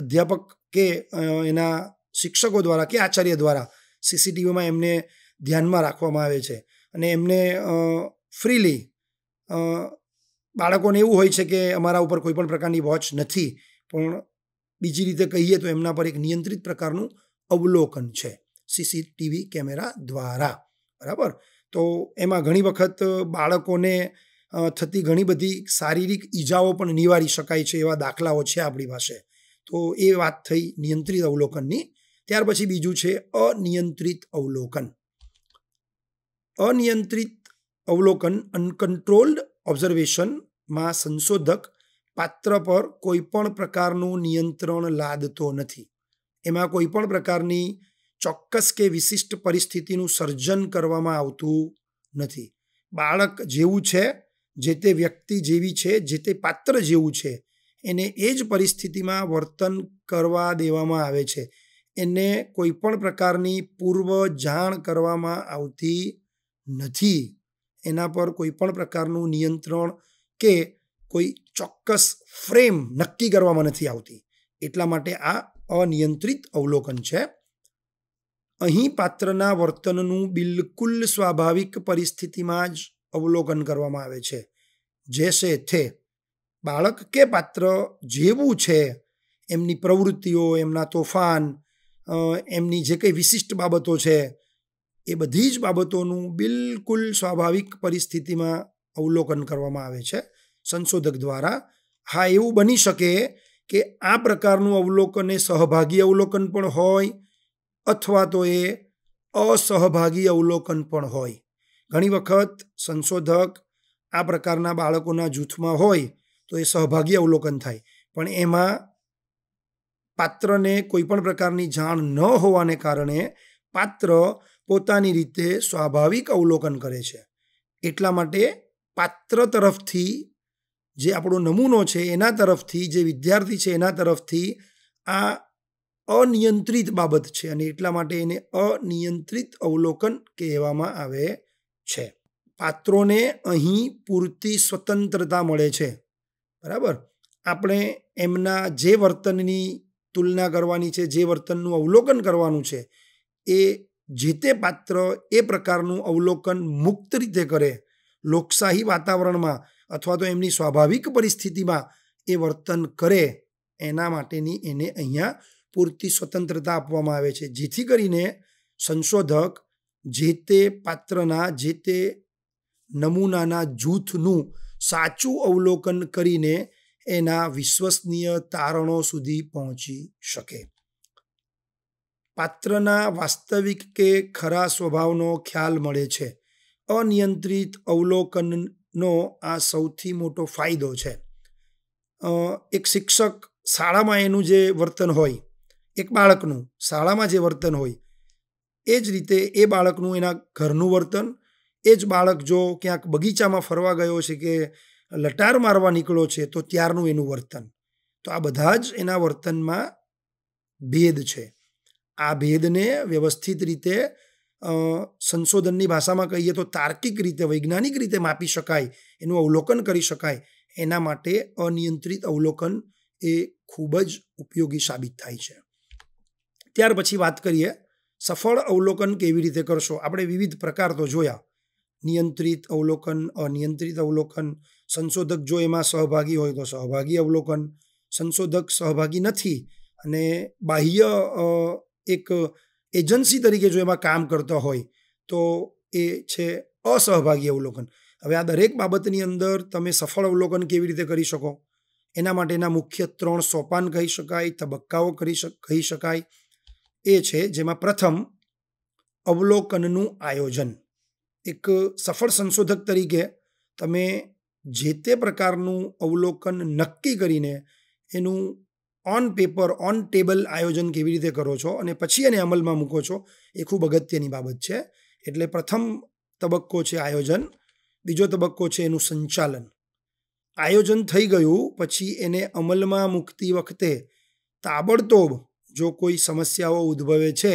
અધ્યાપક કે એના શિક્ષકો દ્વારા કે આચાર્ય દ્વારા સીસીટીવીમાં એમને ધ્યાનમાં રાખવામાં આવે છે અને એમને ફ્રીલી બાળકોને એવું હોય છે કે અમારા ઉપર કોઈપણ પ્રકારની વોચ નથી પણ બીજી રીતે કહીએ તો એમના પર એક નિયંત્રિત પ્રકારનું અવલોકન છે સીસીટીવી કેમેરા દ્વારા બરાબર તો એમાં ઘણી વખત બાળકોને થતી ઘણી બધી શારીરિક ઈજાઓ પણ નિવારી શકાય છે એવા દાખલાઓ છે આપણી પાસે તો એ વાત થઈ નિયંત્રિત અવલોકનની ત્યાર પછી બીજું છે અનિયંત્રિત અવલોકન અનિયંત્રિત અવલોકન અનકન્ટ્રોલ્ડ ઓબ્ઝર્વેશનમાં સંશોધક પાત્ર પર કોઈ પણ પ્રકારનું નિયંત્રણ લાદતો નથી એમાં કોઈ પણ પ્રકારની ચોક્કસ કે વિશિષ્ટ પરિસ્થિતિનું સર્જન કરવામાં આવતું નથી બાળક જેવું છે જે તે વ્યક્તિ જેવી છે જે તે પાત્ર જેવું છે એને એ જ પરિસ્થિતિમાં વર્તન કરવા દેવામાં આવે છે એને કોઈ પણ પ્રકારની પૂર્વ જાણ કરવામાં આવતી નથી એના પર કોઈ પણ પ્રકારનું નિયંત્રણ કે કોઈ ચોક્કસ ફ્રેમ નક્કી કરવામાં નથી આવતી એટલા માટે આ અનિયંત્રિત અવલોકન છે અહીં પાત્રના વર્તનનું બિલકુલ સ્વાભાવિક પરિસ્થિતિમાં જ અવલોકન કરવામાં આવે છે જેસે થે બાળક કે પાત્ર જેવું છે એમની પ્રવૃત્તિઓ એમના તોફાન એમની જે કંઈ વિશિષ્ટ બાબતો છે એ બધી જ બાબતોનું બિલકુલ સ્વાભાવિક પરિસ્થિતિમાં અવલોકન કરવામાં આવે છે સંશોધક દ્વારા હા એવું બની શકે કે આ પ્રકારનું અવલોકન એ સહભાગી અવલોકન પણ હોય અથવા તો એ અસહભાગી અવલોકન પણ હોય ઘણી વખત સંશોધક આ પ્રકારના બાળકોના જૂથમાં હોય તો એ સહભાગી અવલોકન થાય પણ એમાં પાત્રને કોઈપણ પ્રકારની જાણ ન હોવાને કારણે પાત્ર પોતાની રીતે સ્વાભાવિક અવલોકન કરે છે એટલા માટે પાત્ર તરફથી જે આપણો નમૂનો છે એના તરફથી જે વિદ્યાર્થી છે એના તરફથી આ અનિયંત્રિત બાબત છે અને એટલા માટે એને અનિયંત્રિત અવલોકન કહેવામાં આવે છે પાત્રોને અહીં પૂરતી સ્વતંત્રતા મળે છે બરાબર આપણે એમના જે વર્તનની તુલના કરવાની છે જે વર્તનનું અવલોકન કરવાનું છે એ જે તે પાત્ર એ પ્રકારનું અવલોકન મુક્ત રીતે કરે લોકશાહી વાતાવરણમાં અથવા તો એમની સ્વાભાવિક પરિસ્થિતિમાં એ વર્તન કરે એના માટેની એને અહીંયા પૂરતી સ્વતંત્રતા આપવામાં આવે છે જેથી કરીને સંશોધક જે તે પાત્રના જે તે નમૂનાના જૂથનું સાચું અવલોકન કરીને એના વિશ્વસનીય તારણો સુધી પહોંચી શકે પાત્રના વાસ્તવિક કે ખરા સ્વભાવનો ખ્યાલ મળે છે અનિયંત્રિત અવલોકન નો આ સૌથી મોટો ફાયદો છે એક શિક્ષક શાળામાં એનું જે વર્તન હોય એક બાળકનું શાળામાં જે વર્તન હોય એ જ રીતે એ બાળકનું એના ઘરનું વર્તન એ જ બાળક જો ક્યાંક બગીચામાં ફરવા ગયો છે કે લટાર મારવા નીકળ્યો છે તો ત્યારનું એનું વર્તન તો આ બધા જ એના વર્તનમાં ભેદ છે આ ભેદને વ્યવસ્થિત રીતે સંશોધનની ભાષામાં કહીએ તો તાર્કિક રીતે વૈજ્ઞાનિક રીતે માપી શકાય એનું અવલોકન કરી શકાય એના માટે અનિયંત્રિત અવલોકન એ ખૂબ જ ઉપયોગી સાબિત થાય છે ત્યાર પછી વાત કરીએ સફળ અવલોકન કેવી રીતે કરશો આપણે વિવિધ પ્રકાર તો જોયા નિયંત્રિત અવલોકન અનિયંત્રિત અવલોકન સંશોધક જો એમાં સહભાગી હોય તો સહભાગી અવલોકન સંશોધક સહભાગી નથી અને બાહ્ય એક એજન્સી તરીકે જો એમાં કામ કરતા હોય તો એ છે અસહભાગી અવલોકન હવે આ દરેક બાબતની અંદર તમે સફળ અવલોકન કેવી રીતે કરી શકો એના માટેના મુખ્ય ત્રણ સોપાન કહી શકાય તબક્કાઓ કરી કહી શકાય એ છે જેમાં પ્રથમ અવલોકનનું આયોજન એક સફળ સંશોધક તરીકે તમે જે તે પ્રકારનું અવલોકન નક્કી કરીને એનું ઓન પેપર ઓન ટેબલ આયોજન કેવી રીતે કરો છો અને પછી એને અમલમાં મૂકો છો એ ખૂબ અગત્યની બાબત છે એટલે પ્રથમ તબક્કો છે આયોજન બીજો તબક્કો છે એનું સંચાલન આયોજન થઈ ગયું પછી એને અમલમાં મૂકતી વખતે તાબડતોબ જો કોઈ સમસ્યાઓ ઉદ્ભવે છે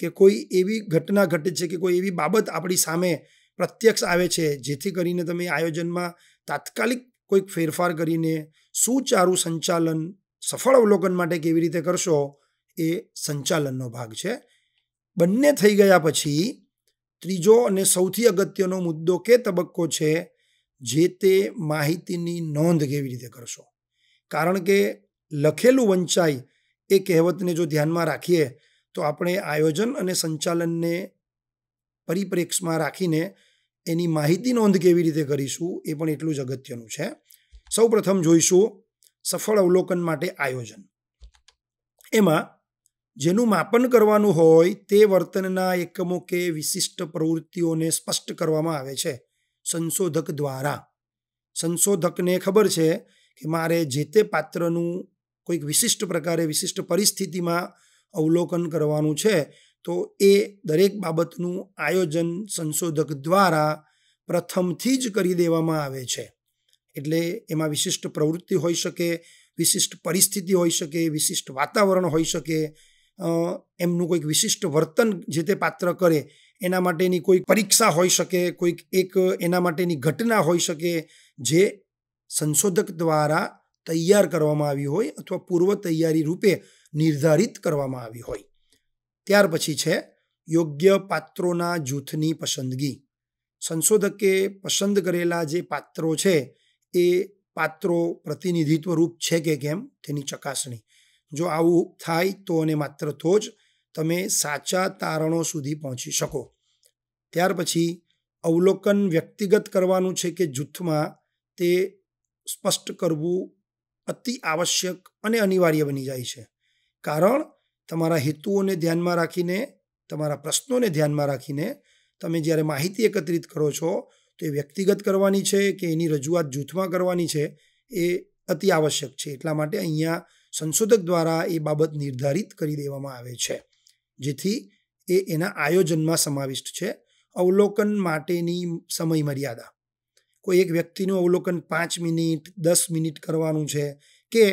કે કોઈ એવી ઘટના ઘટે છે કે કોઈ એવી બાબત આપણી સામે પ્રત્યક્ષ આવે છે જેથી કરીને તમે આયોજનમાં તાત્કાલિક કોઈક ફેરફાર કરીને સુચારું સંચાલન સફળ અવલોકન માટે કેવી રીતે કરશો એ સંચાલનનો ભાગ છે બંને થઈ ગયા પછી ત્રીજો અને સૌથી અગત્યનો મુદ્દો કે તબક્કો છે જે તે માહિતીની નોંધ કેવી રીતે કરશો કારણ કે લખેલું વંચાય એ કહેવતને જો ધ્યાનમાં રાખીએ તો આપણે આયોજન અને સંચાલનને પરિપ્રેક્ષમાં રાખીને એની માહિતી નોંધ કેવી રીતે કરીશું એ પણ એટલું જ અગત્યનું છે સૌ પ્રથમ જોઈશું સફળ અવલોકન માટે આયોજન એમાં જેનું માપન કરવાનું હોય તે વર્તનના એકમો કે વિશિષ્ટ પ્રવૃત્તિઓને સ્પષ્ટ કરવામાં આવે છે સંશોધક દ્વારા સંશોધકને ખબર છે કે મારે જે તે પાત્રનું કોઈક વિશિષ્ટ પ્રકારે વિશિષ્ટ પરિસ્થિતિમાં અવલોકન કરવાનું છે તો એ દરેક બાબતનું આયોજન સંશોધક દ્વારા પ્રથમથી જ કરી દેવામાં આવે છે એટલે એમાં વિશિષ્ટ પ્રવૃત્તિ હોઈ શકે વિશિષ્ટ પરિસ્થિતિ હોઈ શકે વિશિષ્ટ વાતાવરણ હોઈ શકે એમનું કોઈક વિશિષ્ટ વર્તન જે તે પાત્ર કરે એના માટેની કોઈ પરીક્ષા હોઈ શકે કોઈક એક એના માટેની ઘટના હોઈ શકે જે સંશોધક દ્વારા તૈયાર કરવામાં આવી હોય અથવા પૂર્વ તૈયારી રૂપે નિર્ધારિત કરવામાં આવી હોય ત્યાર પછી છે યોગ્ય પાત્રોના જૂથની પસંદગી સંશોધકે પસંદ કરેલા જે પાત્રો છે એ પાત્રો પ્રતિનિધિત્વ રૂપ છે કે કેમ તેની ચકાસણી જો આવું થાય તો અને માત્ર તો જ તમે સાચા તારણો સુધી પહોંચી શકો ત્યાર પછી અવલોકન વ્યક્તિગત કરવાનું છે કે જૂથમાં તે સ્પષ્ટ કરવું અતિ આવશ્યક અને અનિવાર્ય બની જાય છે કારણ તમારા હેતુઓને ધ્યાનમાં રાખીને તમારા પ્રશ્નોને ધ્યાનમાં રાખીને તમે જ્યારે માહિતી એકત્રિત કરો છો તે વ્યક્તિગત કરવાની છે કે એની રજૂઆત જૂથમાં કરવાની છે એ અતિ આવશ્યક છે એટલા માટે અહીંયા સંશોધક દ્વારા એ બાબત નિર્ધારિત કરી દેવામાં આવે છે જેથી એ એના આયોજનમાં સમાવિષ્ટ છે અવલોકન માટેની સમય મર્યાદા કોઈ એક વ્યક્તિનું અવલોકન પાંચ મિનિટ દસ મિનિટ કરવાનું છે કે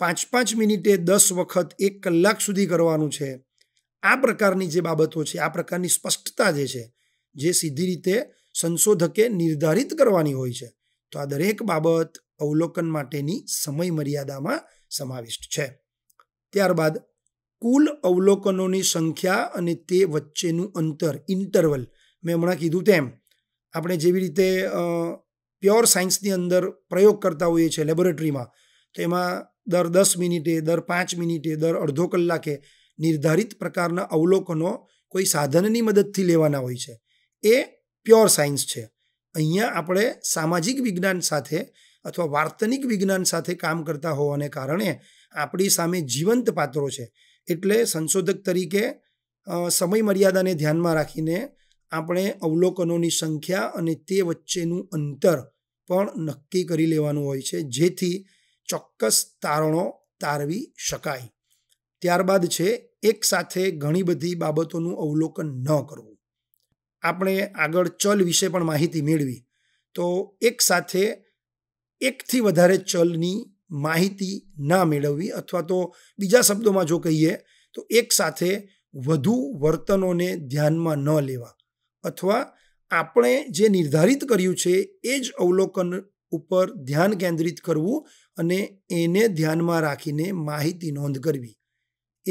પાંચ પાંચ મિનિટે દસ વખત એક કલાક સુધી કરવાનું છે આ પ્રકારની જે બાબતો છે આ પ્રકારની સ્પષ્ટતા જે છે જે સીધી રીતે સંશોધકે નિર્ધારિત કરવાની હોય છે તો આ દરેક બાબત અવલોકન માટેની સમય મર્યાદામાં સમાવિષ્ટ છે ત્યારબાદ કુલ અવલોકનોની સંખ્યા અને તે વચ્ચેનું અંતર ઇન્ટરવલ મેં હમણાં કીધું તેમ આપણે જેવી રીતે પ્યોર સાયન્સની અંદર પ્રયોગ કરતા હોઈએ છીએ લેબોરેટરીમાં તો એમાં દર દસ મિનિટે દર પાંચ મિનિટે દર અડધો કલાકે નિર્ધારિત પ્રકારના અવલોકનો કોઈ સાધનની મદદથી લેવાના હોય છે એ પ્યોર સાયન્સ છે અહીંયા આપણે સામાજિક વિજ્ઞાન સાથે અથવા વાર્તનિક વિજ્ઞાન સાથે કામ કરતા હોવાને કારણે આપણી સામે જીવંત પાત્રો છે એટલે સંશોધક તરીકે સમય મર્યાદાને ધ્યાનમાં રાખીને આપણે અવલોકનોની સંખ્યા અને તે વચ્ચેનું અંતર પણ નક્કી કરી લેવાનું હોય છે જેથી ચોક્કસ તારણો તારવી શકાય ત્યારબાદ છે એક સાથે ઘણી બધી બાબતોનું અવલોકન ન કરવું આપણે આગળ ચલ વિશે પણ માહિતી મેળવી તો એક સાથે એકથી વધારે ચલની માહિતી ના મેળવવી અથવા તો બીજા શબ્દોમાં જો કહીએ તો એક સાથે વધુ વર્તનોને ધ્યાનમાં ન લેવા અથવા આપણે જે નિર્ધારિત કર્યું છે એ જ અવલોકન ઉપર ધ્યાન કેન્દ્રિત કરવું અને એને ધ્યાનમાં રાખીને માહિતી નોંધ કરવી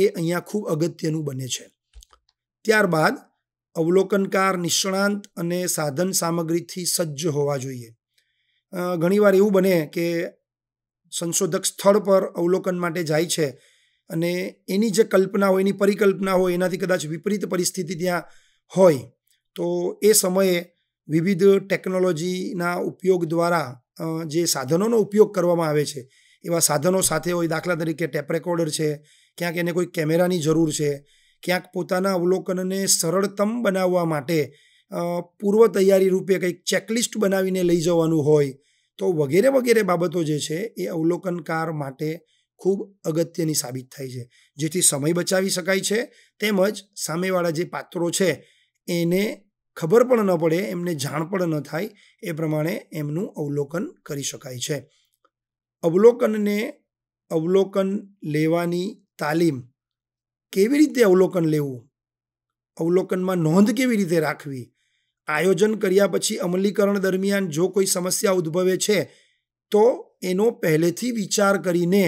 એ અહીંયા ખૂબ અગત્યનું બને છે ત્યારબાદ અવલોકનકાર નિષ્ણાંત અને સાધન સામગ્રીથી સજ્જ હોવા જોઈએ ઘણીવાર એવું બને કે સંશોધક સ્થળ પર અવલોકન માટે જાય છે અને એની જે કલ્પના હોય એની પરિકલ્પના હોય એનાથી કદાચ વિપરીત પરિસ્થિતિ ત્યાં હોય તો એ સમયે વિવિધ ટેકનોલોજીના ઉપયોગ દ્વારા જે સાધનોનો ઉપયોગ કરવામાં આવે છે એવા સાધનો સાથે હોય દાખલા તરીકે ટેપ રેકોર્ડર છે ક્યાંક એને કોઈ કેમેરાની જરૂર છે ક્યાંક પોતાના અવલોકનને સરળતમ બનાવવા માટે પૂર્વ તૈયારી રૂપે કંઈક ચેકલિસ્ટ બનાવીને લઈ જવાનું હોય તો વગેરે વગેરે બાબતો જે છે એ અવલોકનકાર માટે ખૂબ અગત્યની સાબિત થાય છે જેથી સમય બચાવી શકાય છે તેમજ સામેવાળા જે પાત્રો છે એને ખબર પણ ન પડે એમને જાણ પણ ન થાય એ પ્રમાણે એમનું અવલોકન કરી શકાય છે અવલોકનને અવલોકન લેવાની તાલીમ કેવી રીતે અવલોકન લેવું અવલોકનમાં નોંધ કેવી રીતે રાખવી આયોજન કર્યા પછી અમલીકરણ દરમિયાન જો કોઈ સમસ્યા ઉદ્ભવે છે તો એનો પહેલેથી વિચાર કરીને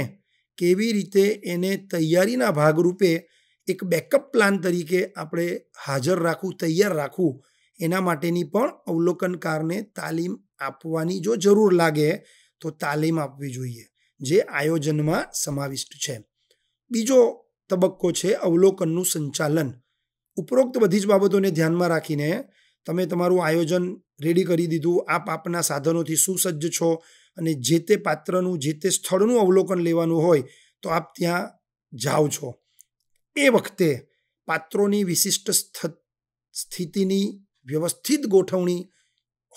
કેવી રીતે એને તૈયારીના ભાગરૂપે એક બેકઅપ પ્લાન તરીકે આપણે હાજર રાખવું તૈયાર રાખવું એના માટેની પણ અવલોકનકારને તાલીમ આપવાની જો જરૂર લાગે તો તાલીમ આપવી જોઈએ જે આયોજનમાં સમાવિષ્ટ છે બીજો તબક્કો છે અવલોકનનું સંચાલન ઉપરોક્ત બધી જ બાબતોને ધ્યાનમાં રાખીને તમે તમારું આયોજન રેડી કરી દીધું આપ આપના સાધનોથી સુસજ્જ છો અને જે તે પાત્રનું જે તે સ્થળનું અવલોકન લેવાનું હોય તો આપ ત્યાં જાઓ છો એ વખતે પાત્રોની વિશિષ્ટ સ્થિતિની વ્યવસ્થિત ગોઠવણી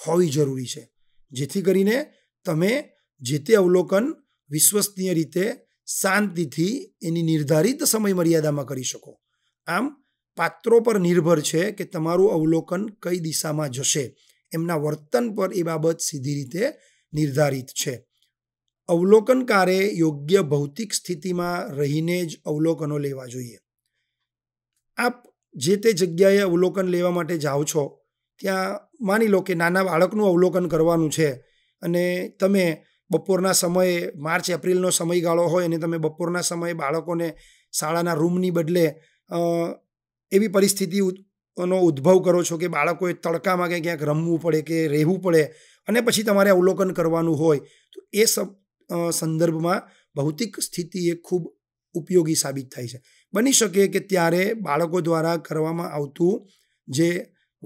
હોવી જરૂરી છે જેથી કરીને તમે જે તે અવલોકન વિશ્વસનીય રીતે શાંતિથી એની નિર્ધારિત સમય મર્યાદામાં કરી શકો આમ પાત્રો પર નિર્ભર છે કે તમારું અવલોકન કઈ દિશામાં જશે એમના વર્તન પર એ બાબત સીધી રીતે નિર્ધારિત છે અવલોકનકારે યોગ્ય ભૌતિક સ્થિતિમાં રહીને જ અવલોકનો લેવા જોઈએ આપ જે તે જગ્યાએ અવલોકન લેવા માટે જાઓ છો ત્યાં માની લો કે નાના બાળકનું અવલોકન કરવાનું છે અને તમે બપોરના સમયે માર્ચ એપ્રિલનો સમયગાળો હોય અને તમે બપોરના સમયે બાળકોને શાળાના રૂમની બદલે એવી પરિસ્થિતિનો ઉદ્ભવ કરો છો કે બાળકોએ તડકામાં કે ક્યાંક રમવું પડે કે રહેવું પડે અને પછી તમારે અવલોકન કરવાનું હોય તો એ સંદર્ભમાં ભૌતિક સ્થિતિ એ ખૂબ ઉપયોગી સાબિત થાય છે બની શકે કે ત્યારે બાળકો દ્વારા કરવામાં આવતું જે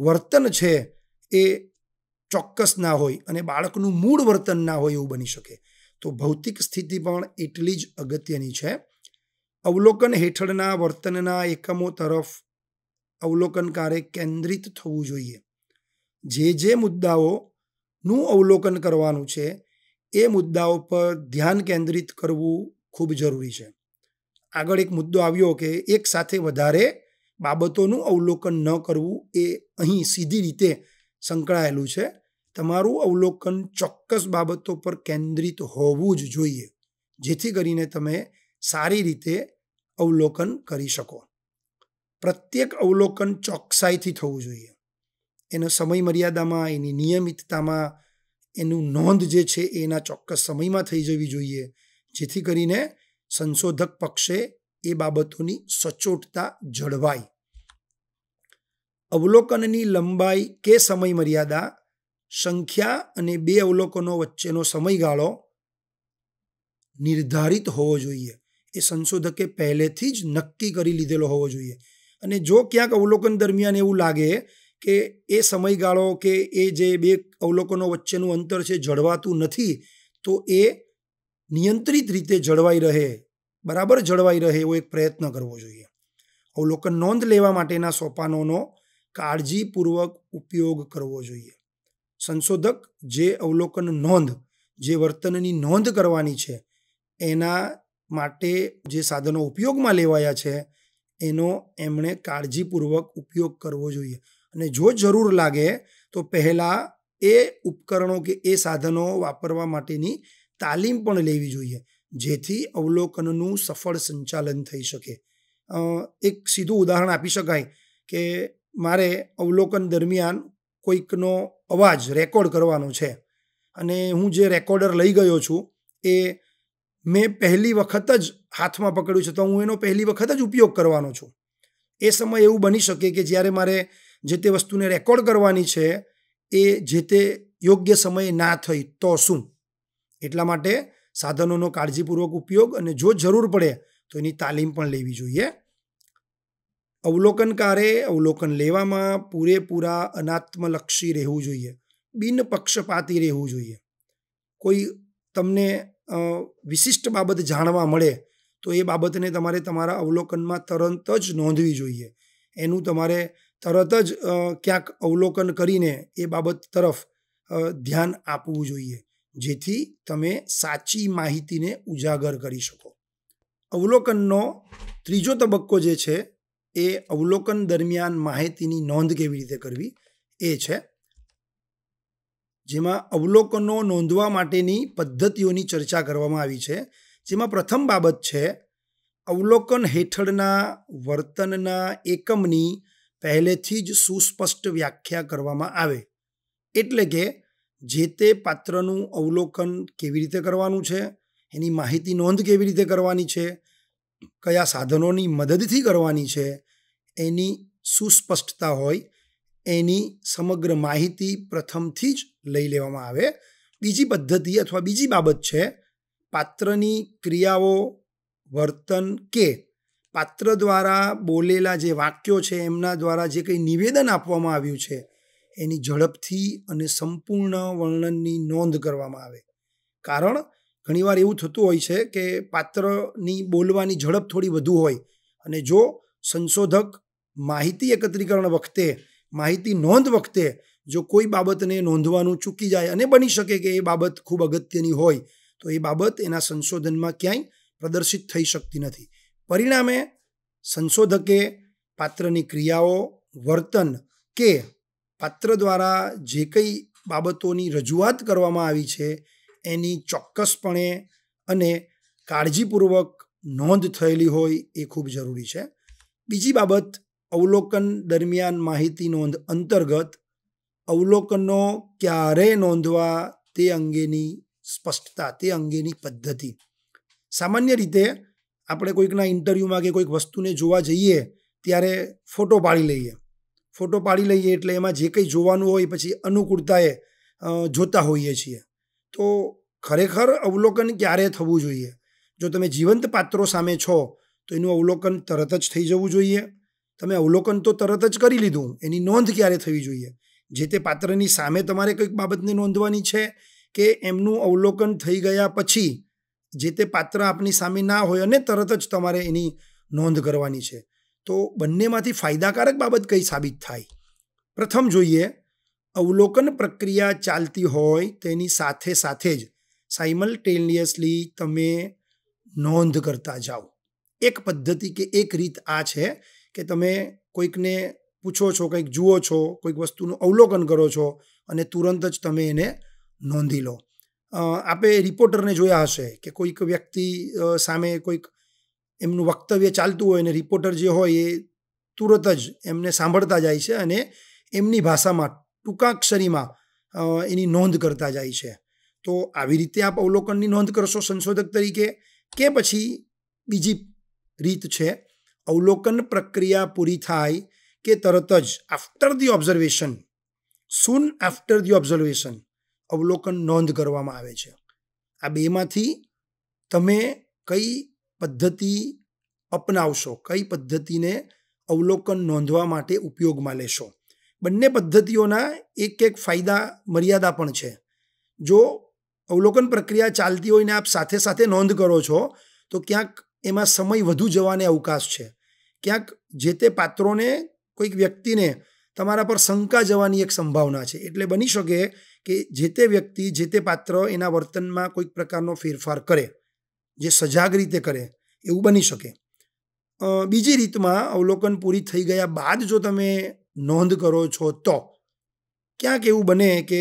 વર્તન છે એ ચોક્કસ ના હોય અને બાળકનું મૂળ વર્તન ના હોય એવું બની શકે તો ભૌતિક સ્થિતિ પણ એટલી જ અગત્યની છે અવલોકન હેઠળના વર્તનના એકમો તરફ અવલોકનકારે કેન્દ્રિત થવું જોઈએ જે જે મુદ્દાઓનું અવલોકન કરવાનું છે એ મુદ્દાઓ પર ધ્યાન કેન્દ્રિત કરવું ખૂબ જરૂરી છે આગળ એક મુદ્દો આવ્યો કે એક સાથે વધારે બાબતોનું અવલોકન ન કરવું એ અહીં સીધી રીતે સંકળાયેલું છે તમારું અવલોકન ચોક્કસ બાબતો પર કેન્દ્રિત હોવું જ જોઈએ જેથી કરીને તમે સારી રીતે અવલોકન કરી શકો પ્રત્યેક અવલોકન ચોકસાઈથી થવું જોઈએ એનો સમય મર્યાદામાં એની નિયમિતતામાં એનું નોંધ જે છે એના ચોક્કસ સમયમાં થઈ જવી જોઈએ જેથી કરીને સંશોધક પક્ષે એ બાબતોની સચોટતા જળવાય અવલોકનની લંબાઈ કે સમય મર્યાદા સંખ્યા અને બે અવલોકનો વચ્ચેનો સમયગાળો નિર્ધારિત હોવો જોઈએ એ સંશોધકે પહેલેથી જ નક્કી કરી લીધેલો હોવો જોઈએ અને જો ક્યાંક અવલોકન દરમિયાન એવું લાગે કે એ સમયગાળો કે એ જે બે અવલોકનો વચ્ચેનું અંતર છે જળવાતું નથી તો એ નિયંત્રિત રીતે જળવાઈ રહે બરાબર જળવાઈ રહે એવો એક પ્રયત્ન કરવો જોઈએ અવલોકન નોંધ લેવા માટેના સોપાનોનો કાળજીપૂર્વક ઉપયોગ કરવો જોઈએ સંશોધક જે અવલોકન નોંધ જે વર્તનની નોંધ કરવાની છે એના માટે જે સાધનો ઉપયોગમાં લેવાયા છે એનો એમણે કાળજીપૂર્વક ઉપયોગ કરવો જોઈએ અને જો જરૂર લાગે તો પહેલાં એ ઉપકરણો કે એ સાધનો વાપરવા માટેની તાલીમ પણ લેવી જોઈએ જેથી અવલોકનનું સફળ સંચાલન થઈ શકે એક સીધું ઉદાહરણ આપી શકાય કે મારે અવલોકન દરમિયાન કોઈકનો અવાજ રેકોર્ડ કરવાનો છે અને હું જે રેકોર્ડર લઈ ગયો છું એ મેં પહેલી વખત જ હાથમાં પકડ્યું છે તો હું એનો પહેલી વખત જ ઉપયોગ કરવાનો છું એ સમય એવું બની શકે કે જ્યારે મારે જે તે વસ્તુને રેકોર્ડ કરવાની છે એ જે તે યોગ્ય સમયે ના થઈ તો શું એટલા માટે સાધનોનો કાળજીપૂર્વક ઉપયોગ અને જો જરૂર પડે તો એની તાલીમ પણ લેવી જોઈએ અવલોકનકારે અવલોકન લેવામાં પૂરેપૂરા અનાત્મલક્ષી રહેવું જોઈએ બિન પક્ષપાતી રહેવું જોઈએ કોઈ તમને વિશિષ્ટ બાબત જાણવા મળે તો એ બાબતને તમારે તમારા અવલોકનમાં તરત જ નોંધવી જોઈએ એનું તમારે તરત જ ક્યાંક અવલોકન કરીને એ બાબત તરફ ધ્યાન આપવું જોઈએ જેથી તમે સાચી માહિતીને ઉજાગર કરી શકો અવલોકનનો ત્રીજો તબક્કો જે છે એ અવલોકન દરમિયાન માહિતીની નોંધ કેવી રીતે કરવી એ છે જેમાં અવલોકનો નોંધવા માટેની પદ્ધતિઓની ચર્ચા કરવામાં આવી છે જેમાં પ્રથમ બાબત છે અવલોકન હેઠળના વર્તનના એકમની પહેલેથી જ સુસ્પષ્ટ વ્યાખ્યા કરવામાં આવે એટલે કે જે તે પાત્રનું અવલોકન કેવી રીતે કરવાનું છે એની માહિતી નોંધ કેવી રીતે કરવાની છે કયા સાધનોની મદદથી કરવાની છે એની સુસ્પષ્ટતા હોય એની સમગ્ર માહિતી પ્રથમથી જ લઈ લેવામાં આવે બીજી પદ્ધતિ અથવા બીજી બાબત છે પાત્રની ક્રિયાઓ વર્તન કે પાત્ર દ્વારા બોલેલા જે વાક્યો છે એમના દ્વારા જે કંઈ નિવેદન આપવામાં આવ્યું છે એની ઝડપથી અને સંપૂર્ણ વર્ણનની નોંધ કરવામાં આવે કારણ ઘણીવાર એવું થતું હોય છે કે પાત્રની બોલવાની ઝડપ થોડી વધુ હોય અને જો સંશોધક માહિતી એકત્રીકરણ વખતે માહિતી નોંધ વખતે જો કોઈ બાબતને નોંધવાનું ચૂકી જાય અને બની શકે કે એ બાબત ખૂબ અગત્યની હોય તો એ બાબત એના સંશોધનમાં ક્યાંય પ્રદર્શિત થઈ શકતી નથી પરિણામે સંશોધકે પાત્રની ક્રિયાઓ વર્તન કે પાત્ર દ્વારા જે કંઈ બાબતોની રજૂઆત કરવામાં આવી છે એની ચોક્કસપણે અને કાળજીપૂર્વક નોંધ થયેલી હોય એ ખૂબ જરૂરી છે બીજી બાબત અવલોકન દરમિયાન માહિતી નોંધ અંતર્ગત અવલોકનો ક્યારે નોંધવા તે અંગેની સ્પષ્ટતા તે અંગેની પદ્ધતિ સામાન્ય રીતે આપણે કોઈકના ઇન્ટરવ્યૂમાં કે કોઈક વસ્તુને જોવા જઈએ ત્યારે ફોટો પાડી લઈએ ફોટો પાડી લઈએ એટલે એમાં જે કંઈ જોવાનું હોય પછી અનુકૂળતાએ જોતા હોઈએ છીએ તો ખરેખર અવલોકન ક્યારે થવું જોઈએ જો તમે જીવંત પાત્રો સામે છો તો એનું અવલોકન તરત જ થઈ જવું જોઈએ તમે અવલોકન તો તરત જ કરી લીધું એની નોંધ ક્યારે થવી જોઈએ જે તે પાત્રની સામે તમારે કંઈક બાબતને નોંધવાની છે કે એમનું અવલોકન થઈ ગયા પછી જે તે પાત્ર આપની સામે ના હોય અને તરત જ તમારે એની નોંધ કરવાની છે તો બંનેમાંથી ફાયદાકારક બાબત કઈ સાબિત થાય પ્રથમ જોઈએ અવલોકન પ્રક્રિયા ચાલતી હોય તેની સાથે સાથે જ સાઇમલ્ટેનિયસલી તમે નોંધ કરતા જાઓ એક પદ્ધતિ કે એક રીત આ છે કે તમે કોઈકને પૂછો છો કંઈક જુઓ છો કોઈક વસ્તુનું અવલોકન કરો છો અને તુરંત જ તમે એને નોંધી લો આપે રિપોર્ટરને જોયા હશે કે કોઈક વ્યક્તિ સામે કોઈક એમનું વક્તવ્ય ચાલતું હોય અને રિપોર્ટર જે હોય એ તુરંત જ એમને સાંભળતા જાય છે અને એમની ભાષામાં ટૂંકાક્ષરીમાં એની નોંધ કરતા જાય છે તો આવી રીતે આપ અવલોકનની નોંધ કરશો સંશોધક તરીકે કે પછી બીજી રીત છે અવલોકન પ્રક્રિયા પૂરી થાય કે તરત જ after the observation soon after the observation અવલોકન નોંધ કરવામાં આવે છે આ બેમાંથી તમે કઈ પદ્ધતિ અપનાવશો કઈ પદ્ધતિને અવલોકન નોંધવા માટે ઉપયોગમાં લેશો બંને પદ્ધતિઓના એક એક ફાયદા મર્યાદા પણ છે જો અવલોકન પ્રક્રિયા ચાલતી હોઈને આપ સાથે સાથે નોંધ કરો છો તો ક્યાંક એમાં સમય વધુ જવાને અવકાશ છે ક્યાંક જે તે પાત્રોને કોઈક વ્યક્તિને તમારા પર શંકા જવાની એક સંભાવના છે એટલે બની શકે કે જે તે વ્યક્તિ જે તે પાત્ર એના વર્તનમાં કોઈક પ્રકારનો ફેરફાર કરે જે સજાગ રીતે કરે એવું બની શકે બીજી રીતમાં અવલોકન પૂરી થઈ ગયા બાદ જો તમે નોંધ કરો છો તો ક્યાંક એવું બને કે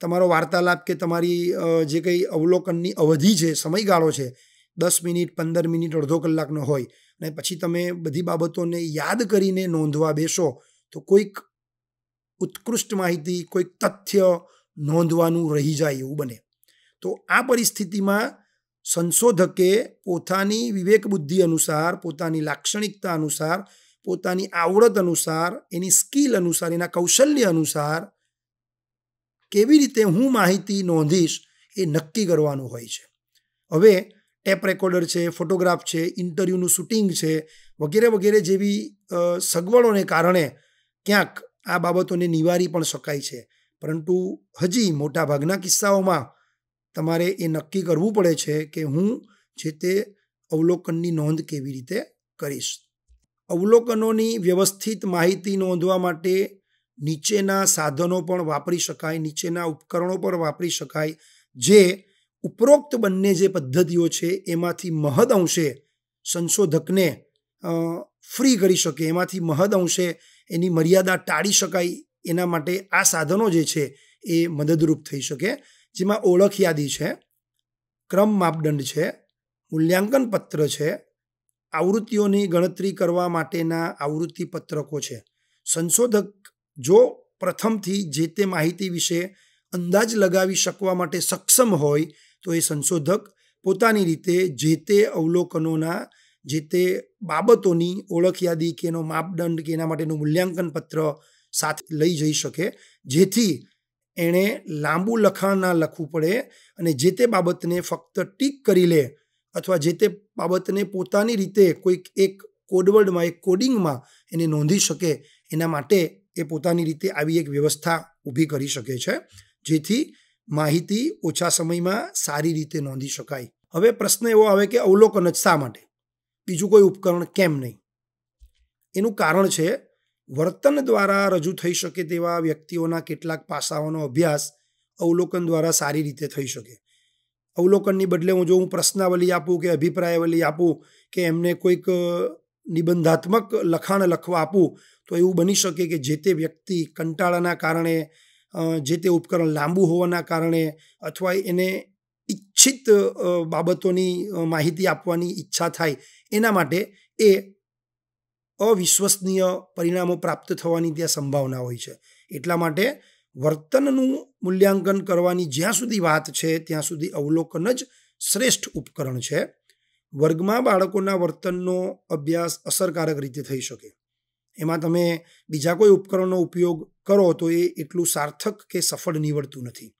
તમારો વાર્તાલાપ કે તમારી જે કંઈ અવલોકનની અવધિ છે સમયગાળો છે દસ મિનિટ પંદર મિનિટ અડધો કલાકનો હોય અને પછી તમે બધી બાબતોને યાદ કરીને નોંધવા બેસો તો કોઈક ઉત્કૃષ્ટ માહિતી કોઈક તથ્ય નોંધવાનું રહી જાય એવું બને તો આ પરિસ્થિતિમાં સંશોધકે પોતાની વિવેક બુદ્ધિ અનુસાર પોતાની લાક્ષણિકતા અનુસાર પોતાની આવડત અનુસાર એની સ્કિલ અનુસાર એના કૌશલ્ય અનુસાર કેવી રીતે હું માહિતી નોંધીશ એ નક્કી કરવાનું હોય છે હવે ટેપ રેકોર્ડર છે ફોટોગ્રાફ છે ઇન્ટરવ્યૂનું શૂટિંગ છે વગેરે વગેરે જેવી સગવડોને કારણે ક્યાંક આ બાબતોને નિવારી પણ શકાય છે પરંતુ હજી મોટાભાગના કિસ્સાઓમાં તમારે એ નક્કી કરવું પડે છે કે હું જે તે અવલોકનની નોંધ કેવી રીતે કરીશ અવલોકનોની વ્યવસ્થિત માહિતી નોંધવા માટે નીચેના સાધનો પણ વાપરી શકાય નીચેના ઉપકરણો પણ વાપરી શકાય જે ઉપરોક્ત બંને જે પદ્ધતિઓ છે એમાંથી મહદ અંશે સંશોધકને ફ્રી કરી શકે એમાંથી મહદ અંશે એની મર્યાદા ટાળી શકાય એના માટે આ સાધનો જે છે એ મદદરૂપ થઈ શકે જેમાં ઓળખ યાદી છે ક્રમ માપદંડ છે મૂલ્યાંકન પત્ર છે આવૃત્તિઓની ગણતરી કરવા માટેના આવૃત્તિ પત્રકો છે સંશોધક જો પ્રથમથી જે તે માહિતી વિશે અંદાજ લગાવી શકવા માટે સક્ષમ હોય તો એ સંશોધક પોતાની રીતે જે તે અવલોકનોના જે તે બાબતોની ઓળખ યાદી કે એનો માપદંડ કે એના માટેનું મૂલ્યાંકન પત્ર સાથે લઈ જઈ શકે જેથી એણે લાંબુ લખાણ લખવું પડે અને જે તે બાબતને ફક્ત ટીક કરી લે અથવા જે તે બાબતને પોતાની રીતે કોઈક એક કોડવર્ડમાં એક કોડિંગમાં એને નોંધી શકે એના માટે એ પોતાની રીતે આવી એક વ્યવસ્થા ઊભી કરી શકે છે જેથી માહિતી ઓછા સમયમાં સારી રીતે નોંધી શકાય હવે પ્રશ્ન એવો આવે કે અવલોકન જ શા માટે બીજું કોઈ ઉપકરણ કેમ નહીં એનું કારણ છે વર્તન દ્વારા રજૂ થઈ શકે તેવા વ્યક્તિઓના કેટલાક પાસાઓનો અભ્યાસ અવલોકન દ્વારા સારી રીતે થઈ શકે અવલોકનની બદલે હું જો હું પ્રશ્નાવલી આપું કે અભિપ્રાયવલી આપું કે એમને કોઈક નિબંધાત્મક લખાણ લખવા આપું તો એવું બની શકે કે જે તે વ્યક્તિ કંટાળાના કારણે જે તે ઉપકરણ લાંબુ હોવાના કારણે અથવા એને ઈચ્છિત બાબતોની માહિતી આપવાની ઈચ્છા થાય એના માટે એ અવિશ્વસનીય પરિણામો પ્રાપ્ત થવાની ત્યાં સંભાવના હોય છે એટલા માટે વર્તનનું મૂલ્યાંકન કરવાની જ્યાં સુધી વાત છે ત્યાં સુધી અવલોકન જ શ્રેષ્ઠ ઉપકરણ છે વર્ગમાં બાળકોના વર્તનનો અભ્યાસ અસરકારક રીતે થઈ શકે એમાં તમે બીજા કોઈ ઉપકરણનો ઉપયોગ કરો તો એ એટલું સાર્થક કે સફળ નીવડતું નથી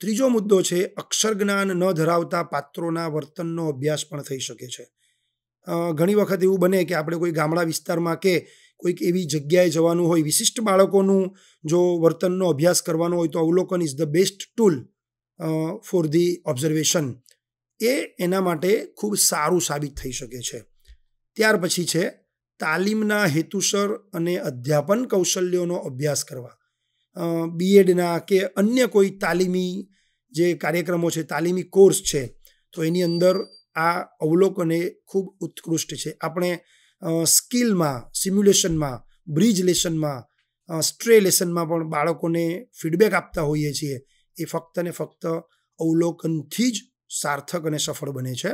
ત્રીજો મુદ્દો છે અક્ષર જ્ઞાન ન ધરાવતા પાત્રોના વર્તનનો અભ્યાસ પણ થઈ શકે છે ઘણી વખત એવું બને કે આપણે કોઈ ગામડા વિસ્તારમાં કે કોઈક એવી જગ્યાએ જવાનું હોય વિશિષ્ટ બાળકોનું જો વર્તનનો અભ્યાસ કરવાનો હોય તો અવલોકન is the best tool for the observation એ એના માટે ખૂબ સારું સાબિત થઈ શકે છે ત્યાર પછી છે તાલીમના હેતુસર અને અધ્યાપન કૌશલ્યોનો અભ્યાસ કરવા બીએડના કે અન્ય કોઈ તાલીમી જે કાર્યક્રમો છે તાલીમી કોર્સ છે તો એની અંદર આ અવલોકન એ ખૂબ ઉત્કૃષ્ટ છે આપણે સ્કિલમાં સિમ્યુલેશનમાં બ્રિજ લેસનમાં સ્ટ્રે લેસનમાં પણ બાળકોને ફીડબેક આપતા હોઈએ છીએ એ ફક્ત ને ફક્ત અવલોકનથી જ સાર્થક અને સફળ બને છે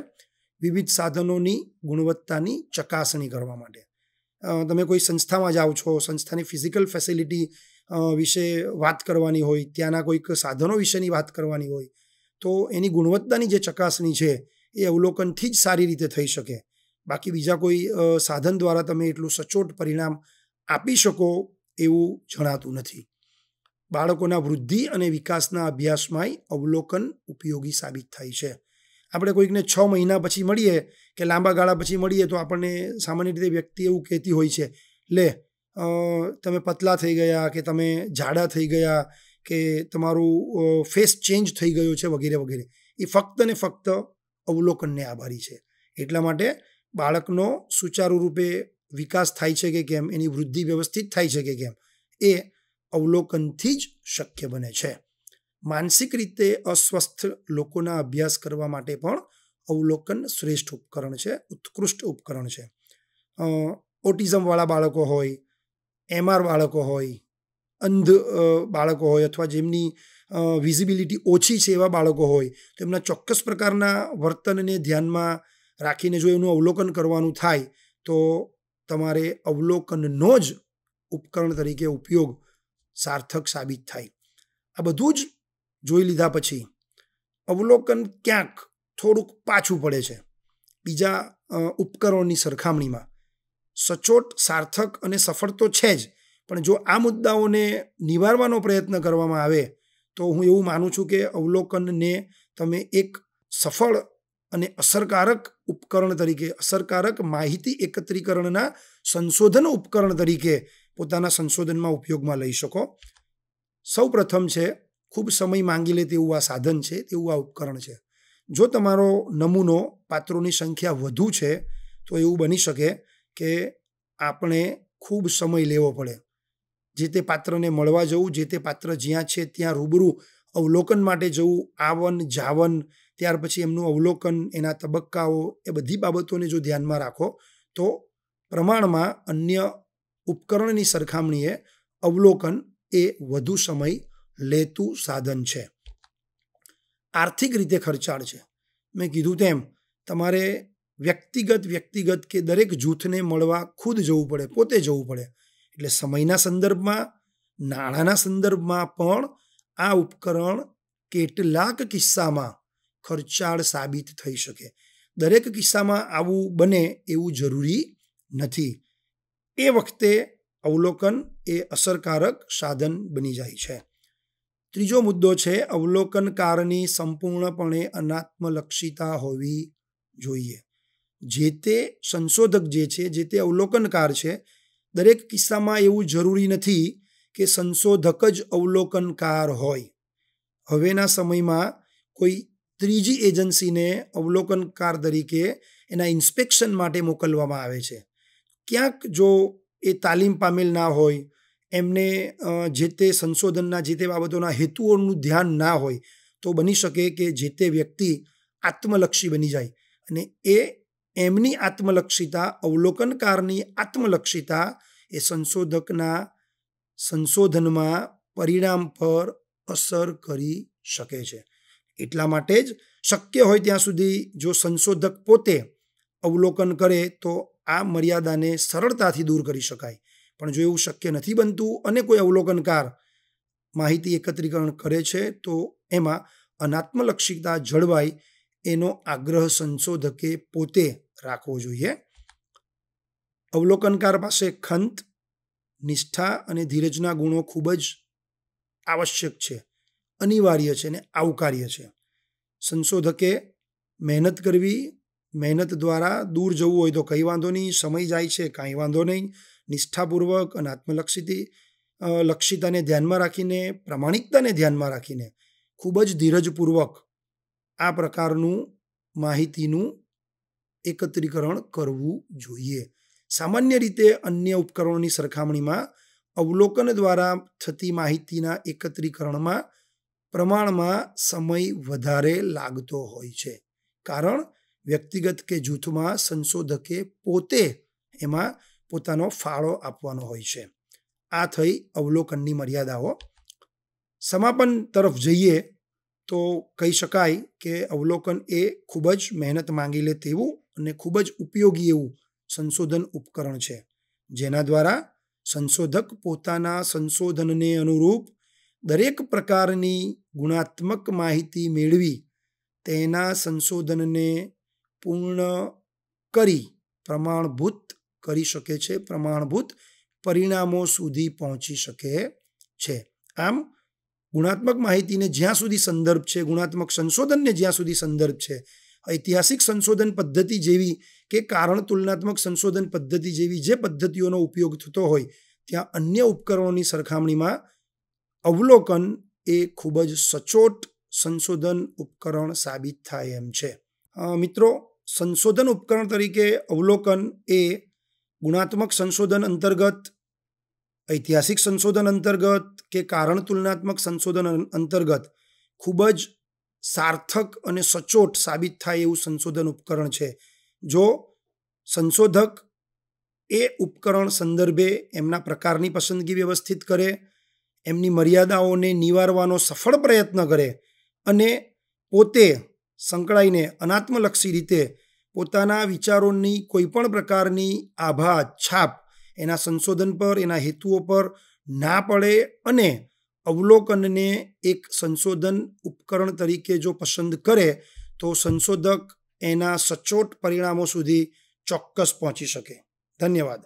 વિવિધ સાધનોની ગુણવત્તાની ચકાસણી કરવા માટે તમે કોઈ સંસ્થામાં જાઓ છો સંસ્થાની ફિઝિકલ ફેસિલિટી વિશે વાત કરવાની હોય ત્યાંના કોઈક સાધનો વિશેની વાત કરવાની હોય તો એની ગુણવત્તાની જે ચકાસણી છે એ અવલોકનથી જ સારી રીતે થઈ શકે બાકી બીજા કોઈ સાધન દ્વારા તમે એટલું સચોટ પરિણામ આપી શકો એવું જણાતું નથી બાળકોના વૃદ્ધિ અને વિકાસના અભ્યાસમાંય અવલોકન ઉપયોગી સાબિત થાય છે આપણે કોઈકને છ મહિના પછી મળીએ કે લાંબા ગાળા પછી મળીએ તો આપણને સામાન્ય રીતે વ્યક્તિ એવું કહેતી હોય છે લે તમે પતલા થઈ ગયા કે તમે જાડા થઈ ગયા કે તમારું ફેસ ચેન્જ થઈ ગયો છે વગેરે વગેરે એ ફક્ત ને ફક્ત અવલોકનને આભારી છે એટલા માટે બાળકનો સુચારુ રૂપે વિકાસ થાય છે કે કેમ એની વૃદ્ધિ વ્યવસ્થિત થાય છે કે કેમ એ અવલોકનથી જ શક્ય બને છે માનસિક રીતે અસ્વસ્થ લોકોના અભ્યાસ કરવા માટે પણ અવલોકન શ્રેષ્ઠ ઉપકરણ છે ઉત્કૃષ્ટ ઉપકરણ છે ઓટિઝમવાળા બાળકો હોય એમઆર બાળકો હોય અંધ બાળકો હોય અથવા જેમની વિઝિબિલિટી ઓછી છે એવા બાળકો હોય તો એમના ચોક્કસ પ્રકારના વર્તનને ધ્યાનમાં રાખીને જો એનું અવલોકન કરવાનું થાય તો તમારે અવલોકનનો જ ઉપકરણ તરીકે ઉપયોગ સાર્થક સાબિત થાય આ બધું જ જોઈ લીધા પછી અવલોકન ક્યાંક થોડુંક પાછું પડે છે બીજા ઉપકરણોની સરખામણીમાં સચોટ સાર્થક અને સફળ તો છે જ પણ જો આ મુદ્દાઓને નિવારવાનો પ્રયત્ન કરવામાં આવે તો હું એવું માનું છું કે અવલોકનને તમે એક સફળ અને અસરકારક ઉપકરણ તરીકે અસરકારક માહિતી એકત્રીકરણના સંશોધન ઉપકરણ તરીકે પોતાના સંશોધનમાં ઉપયોગમાં લઈ શકો સૌ પ્રથમ છે ખૂબ સમય માંગી લે તેવું આ સાધન છે તેવું આ ઉપકરણ છે જો તમારો નમૂનો પાત્રોની સંખ્યા વધુ છે તો એવું બની શકે કે આપણે ખૂબ સમય લેવો પડે જે તે પાત્રને મળવા જવું જે તે પાત્ર જ્યાં છે ત્યાં રૂબરૂ અવલોકન માટે જવું આવન જાવન ત્યાર પછી એમનું અવલોકન એના તબક્કાઓ એ બધી બાબતોને જો ધ્યાનમાં રાખો તો પ્રમાણમાં અન્ય ઉપકરણની સરખામણીએ અવલોકન એ વધુ સમય લેતું સાધન છે આર્થિક રીતે ખર્ચાળ છે મેં કીધું તેમ તમારે વ્યક્તિગત વ્યક્તિગત કે દરેક જૂથને મળવા ખુદ જવું પડે પોતે જવું પડે એટલે સમયના સંદર્ભમાં નાણાંના સંદર્ભમાં પણ આ ઉપકરણ કેટલાક કિસ્સામાં ખર્ચાળ સાબિત થઈ શકે દરેક કિસ્સામાં આવું બને એવું જરૂરી નથી એ વખતે અવલોકન એ અસરકારક સાધન બની જાય છે ત્રીજો મુદ્દો છે અવલોકનકારની સંપૂર્ણપણે અનાત્મલક્ષિતા હોવી જોઈએ જે તે સંશોધક જે છે જે તે અવલોકનકાર છે દરેક કિસ્સામાં એવું જરૂરી નથી કે સંશોધક જ અવલોકનકાર હોય હવેના સમયમાં કોઈ ત્રીજી એજન્સીને અવલોકનકાર તરીકે એના ઇન્સ્પેક્શન માટે મોકલવામાં આવે છે ક્યાંક જો એ તાલીમ પામેલ ના હોય એમને જે તે સંશોધનના જે તે બાબતોના હેતુઓનું ધ્યાન ના હોય તો બની શકે કે જે તે વ્યક્તિ આત્મલક્ષી બની જાય અને એ એમની આત્મલક્ષિતા અવલોકનકારની આત્મલક્ષિતા એ સંશોધકના સંશોધનમાં પરિણામ પર અસર કરી શકે છે એટલા માટે જ શક્ય હોય ત્યાં સુધી જો સંશોધક પોતે અવલોકન કરે તો આ મર્યાદાને સરળતાથી દૂર કરી શકાય પણ જો એવું શક્ય નથી બનતું અને કોઈ અવલોકનકાર માહિતી એકત્રીકરણ કરે છે તો એમાં અનાત્મલક્ષિકતા જળવાય એનો આગ્રહ સંશોધકે પોતે રાખવો જોઈએ અવલોકનકાર પાસે ખંત નિષ્ઠા અને ધીરજના ગુણો ખૂબ જ આવશ્યક છે અનિવાર્ય છે ને આવકાર્ય છે સંશોધકે મહેનત કરવી મહેનત દ્વારા દૂર જવું હોય તો કંઈ વાંધો નહીં સમય જાય છે કાંઈ વાંધો નહીં નિષ્ઠાપૂર્વક અને આત્મલક્ષીથી લક્ષિતાને ધ્યાનમાં રાખીને પ્રામાણિકતાને ધ્યાનમાં રાખીને ખૂબ જ ધીરજપૂર્વક આ પ્રકારનું માહિતીનું એકત્રીકરણ કરવું જોઈએ સામાન્ય રીતે અન્ય ઉપકરણોની સરખામણીમાં અવલોકન દ્વારા થતી માહિતીના એકત્રીકરણમાં પ્રમાણમાં સમય વધારે લાગતો હોય છે કારણ વ્યક્તિગત કે જૂથમાં સંશોધકે પોતે એમાં પોતાનો ફાળો આપવાનો હોય છે આ થઈ અવલોકનની મર્યાદાઓ સમાપન તરફ જઈએ તો કહી શકાય કે અવલોકન એ ખૂબ જ મહેનત માંગી લે તેવું અને ખૂબ જ ઉપયોગી એવું સંશોધન ઉપકરણ છે જેના દ્વારા સંશોધક પોતાના સંશોધનને અનુરૂપ દરેક પ્રકારની ગુણાત્મક માહિતી મેળવી તેના સંશોધનને પૂર્ણ કરી પ્રમાણભૂત કરી શકે છે પ્રમાણભૂત પરિણામો સુધી પહોંચી શકે છે આમ ગુણાત્મક માહિતીને જ્યાં સુધી સંદર્ભ છે ગુણાત્મક સંશોધનને જ્યાં સુધી સંદર્ભ છે ઐતિહાસિક સંશોધન પદ્ધતિ જેવી કે કારણ તુલનાત્મક સંશોધન પદ્ધતિ જેવી જે પદ્ધતિઓનો ઉપયોગ થતો હોય ત્યાં અન્ય ઉપકરણોની સરખામણીમાં અવલોકન એ ખૂબ જ સચોટ સંશોધન ઉપકરણ સાબિત થાય એમ છે મિત્રો સંશોધન ઉપકરણ તરીકે અવલોકન એ ગુણાત્મક સંશોધન અંતર્ગત ઐતિહાસિક સંશોધન અંતર્ગત કે કારણ તુલનાત્મક સંશોધન અંતર્ગત ખૂબ જ સાર્થક અને સચોટ સાબિત થાય એવું સંશોધન ઉપકરણ છે જો સંશોધક એ ઉપકરણ સંદર્ભે એમના પ્રકારની પસંદગી વ્યવસ્થિત કરે એમની મર્યાદાઓને નિવારવાનો સફળ પ્રયત્ન કરે અને પોતે સંકળાઈને અનાત્મલક્ષી રીતે પોતાના વિચારોની કોઈપણ પ્રકારની આભા છાપ એના સંશોધન પર એના હેતુઓ પર ના પડે અને અવલોકનને એક સંશોધન ઉપકરણ તરીકે જો પસંદ કરે તો સંશોધક એના સચોટ પરિણામો સુધી ચોક્કસ પહોંચી શકે ધન્યવાદ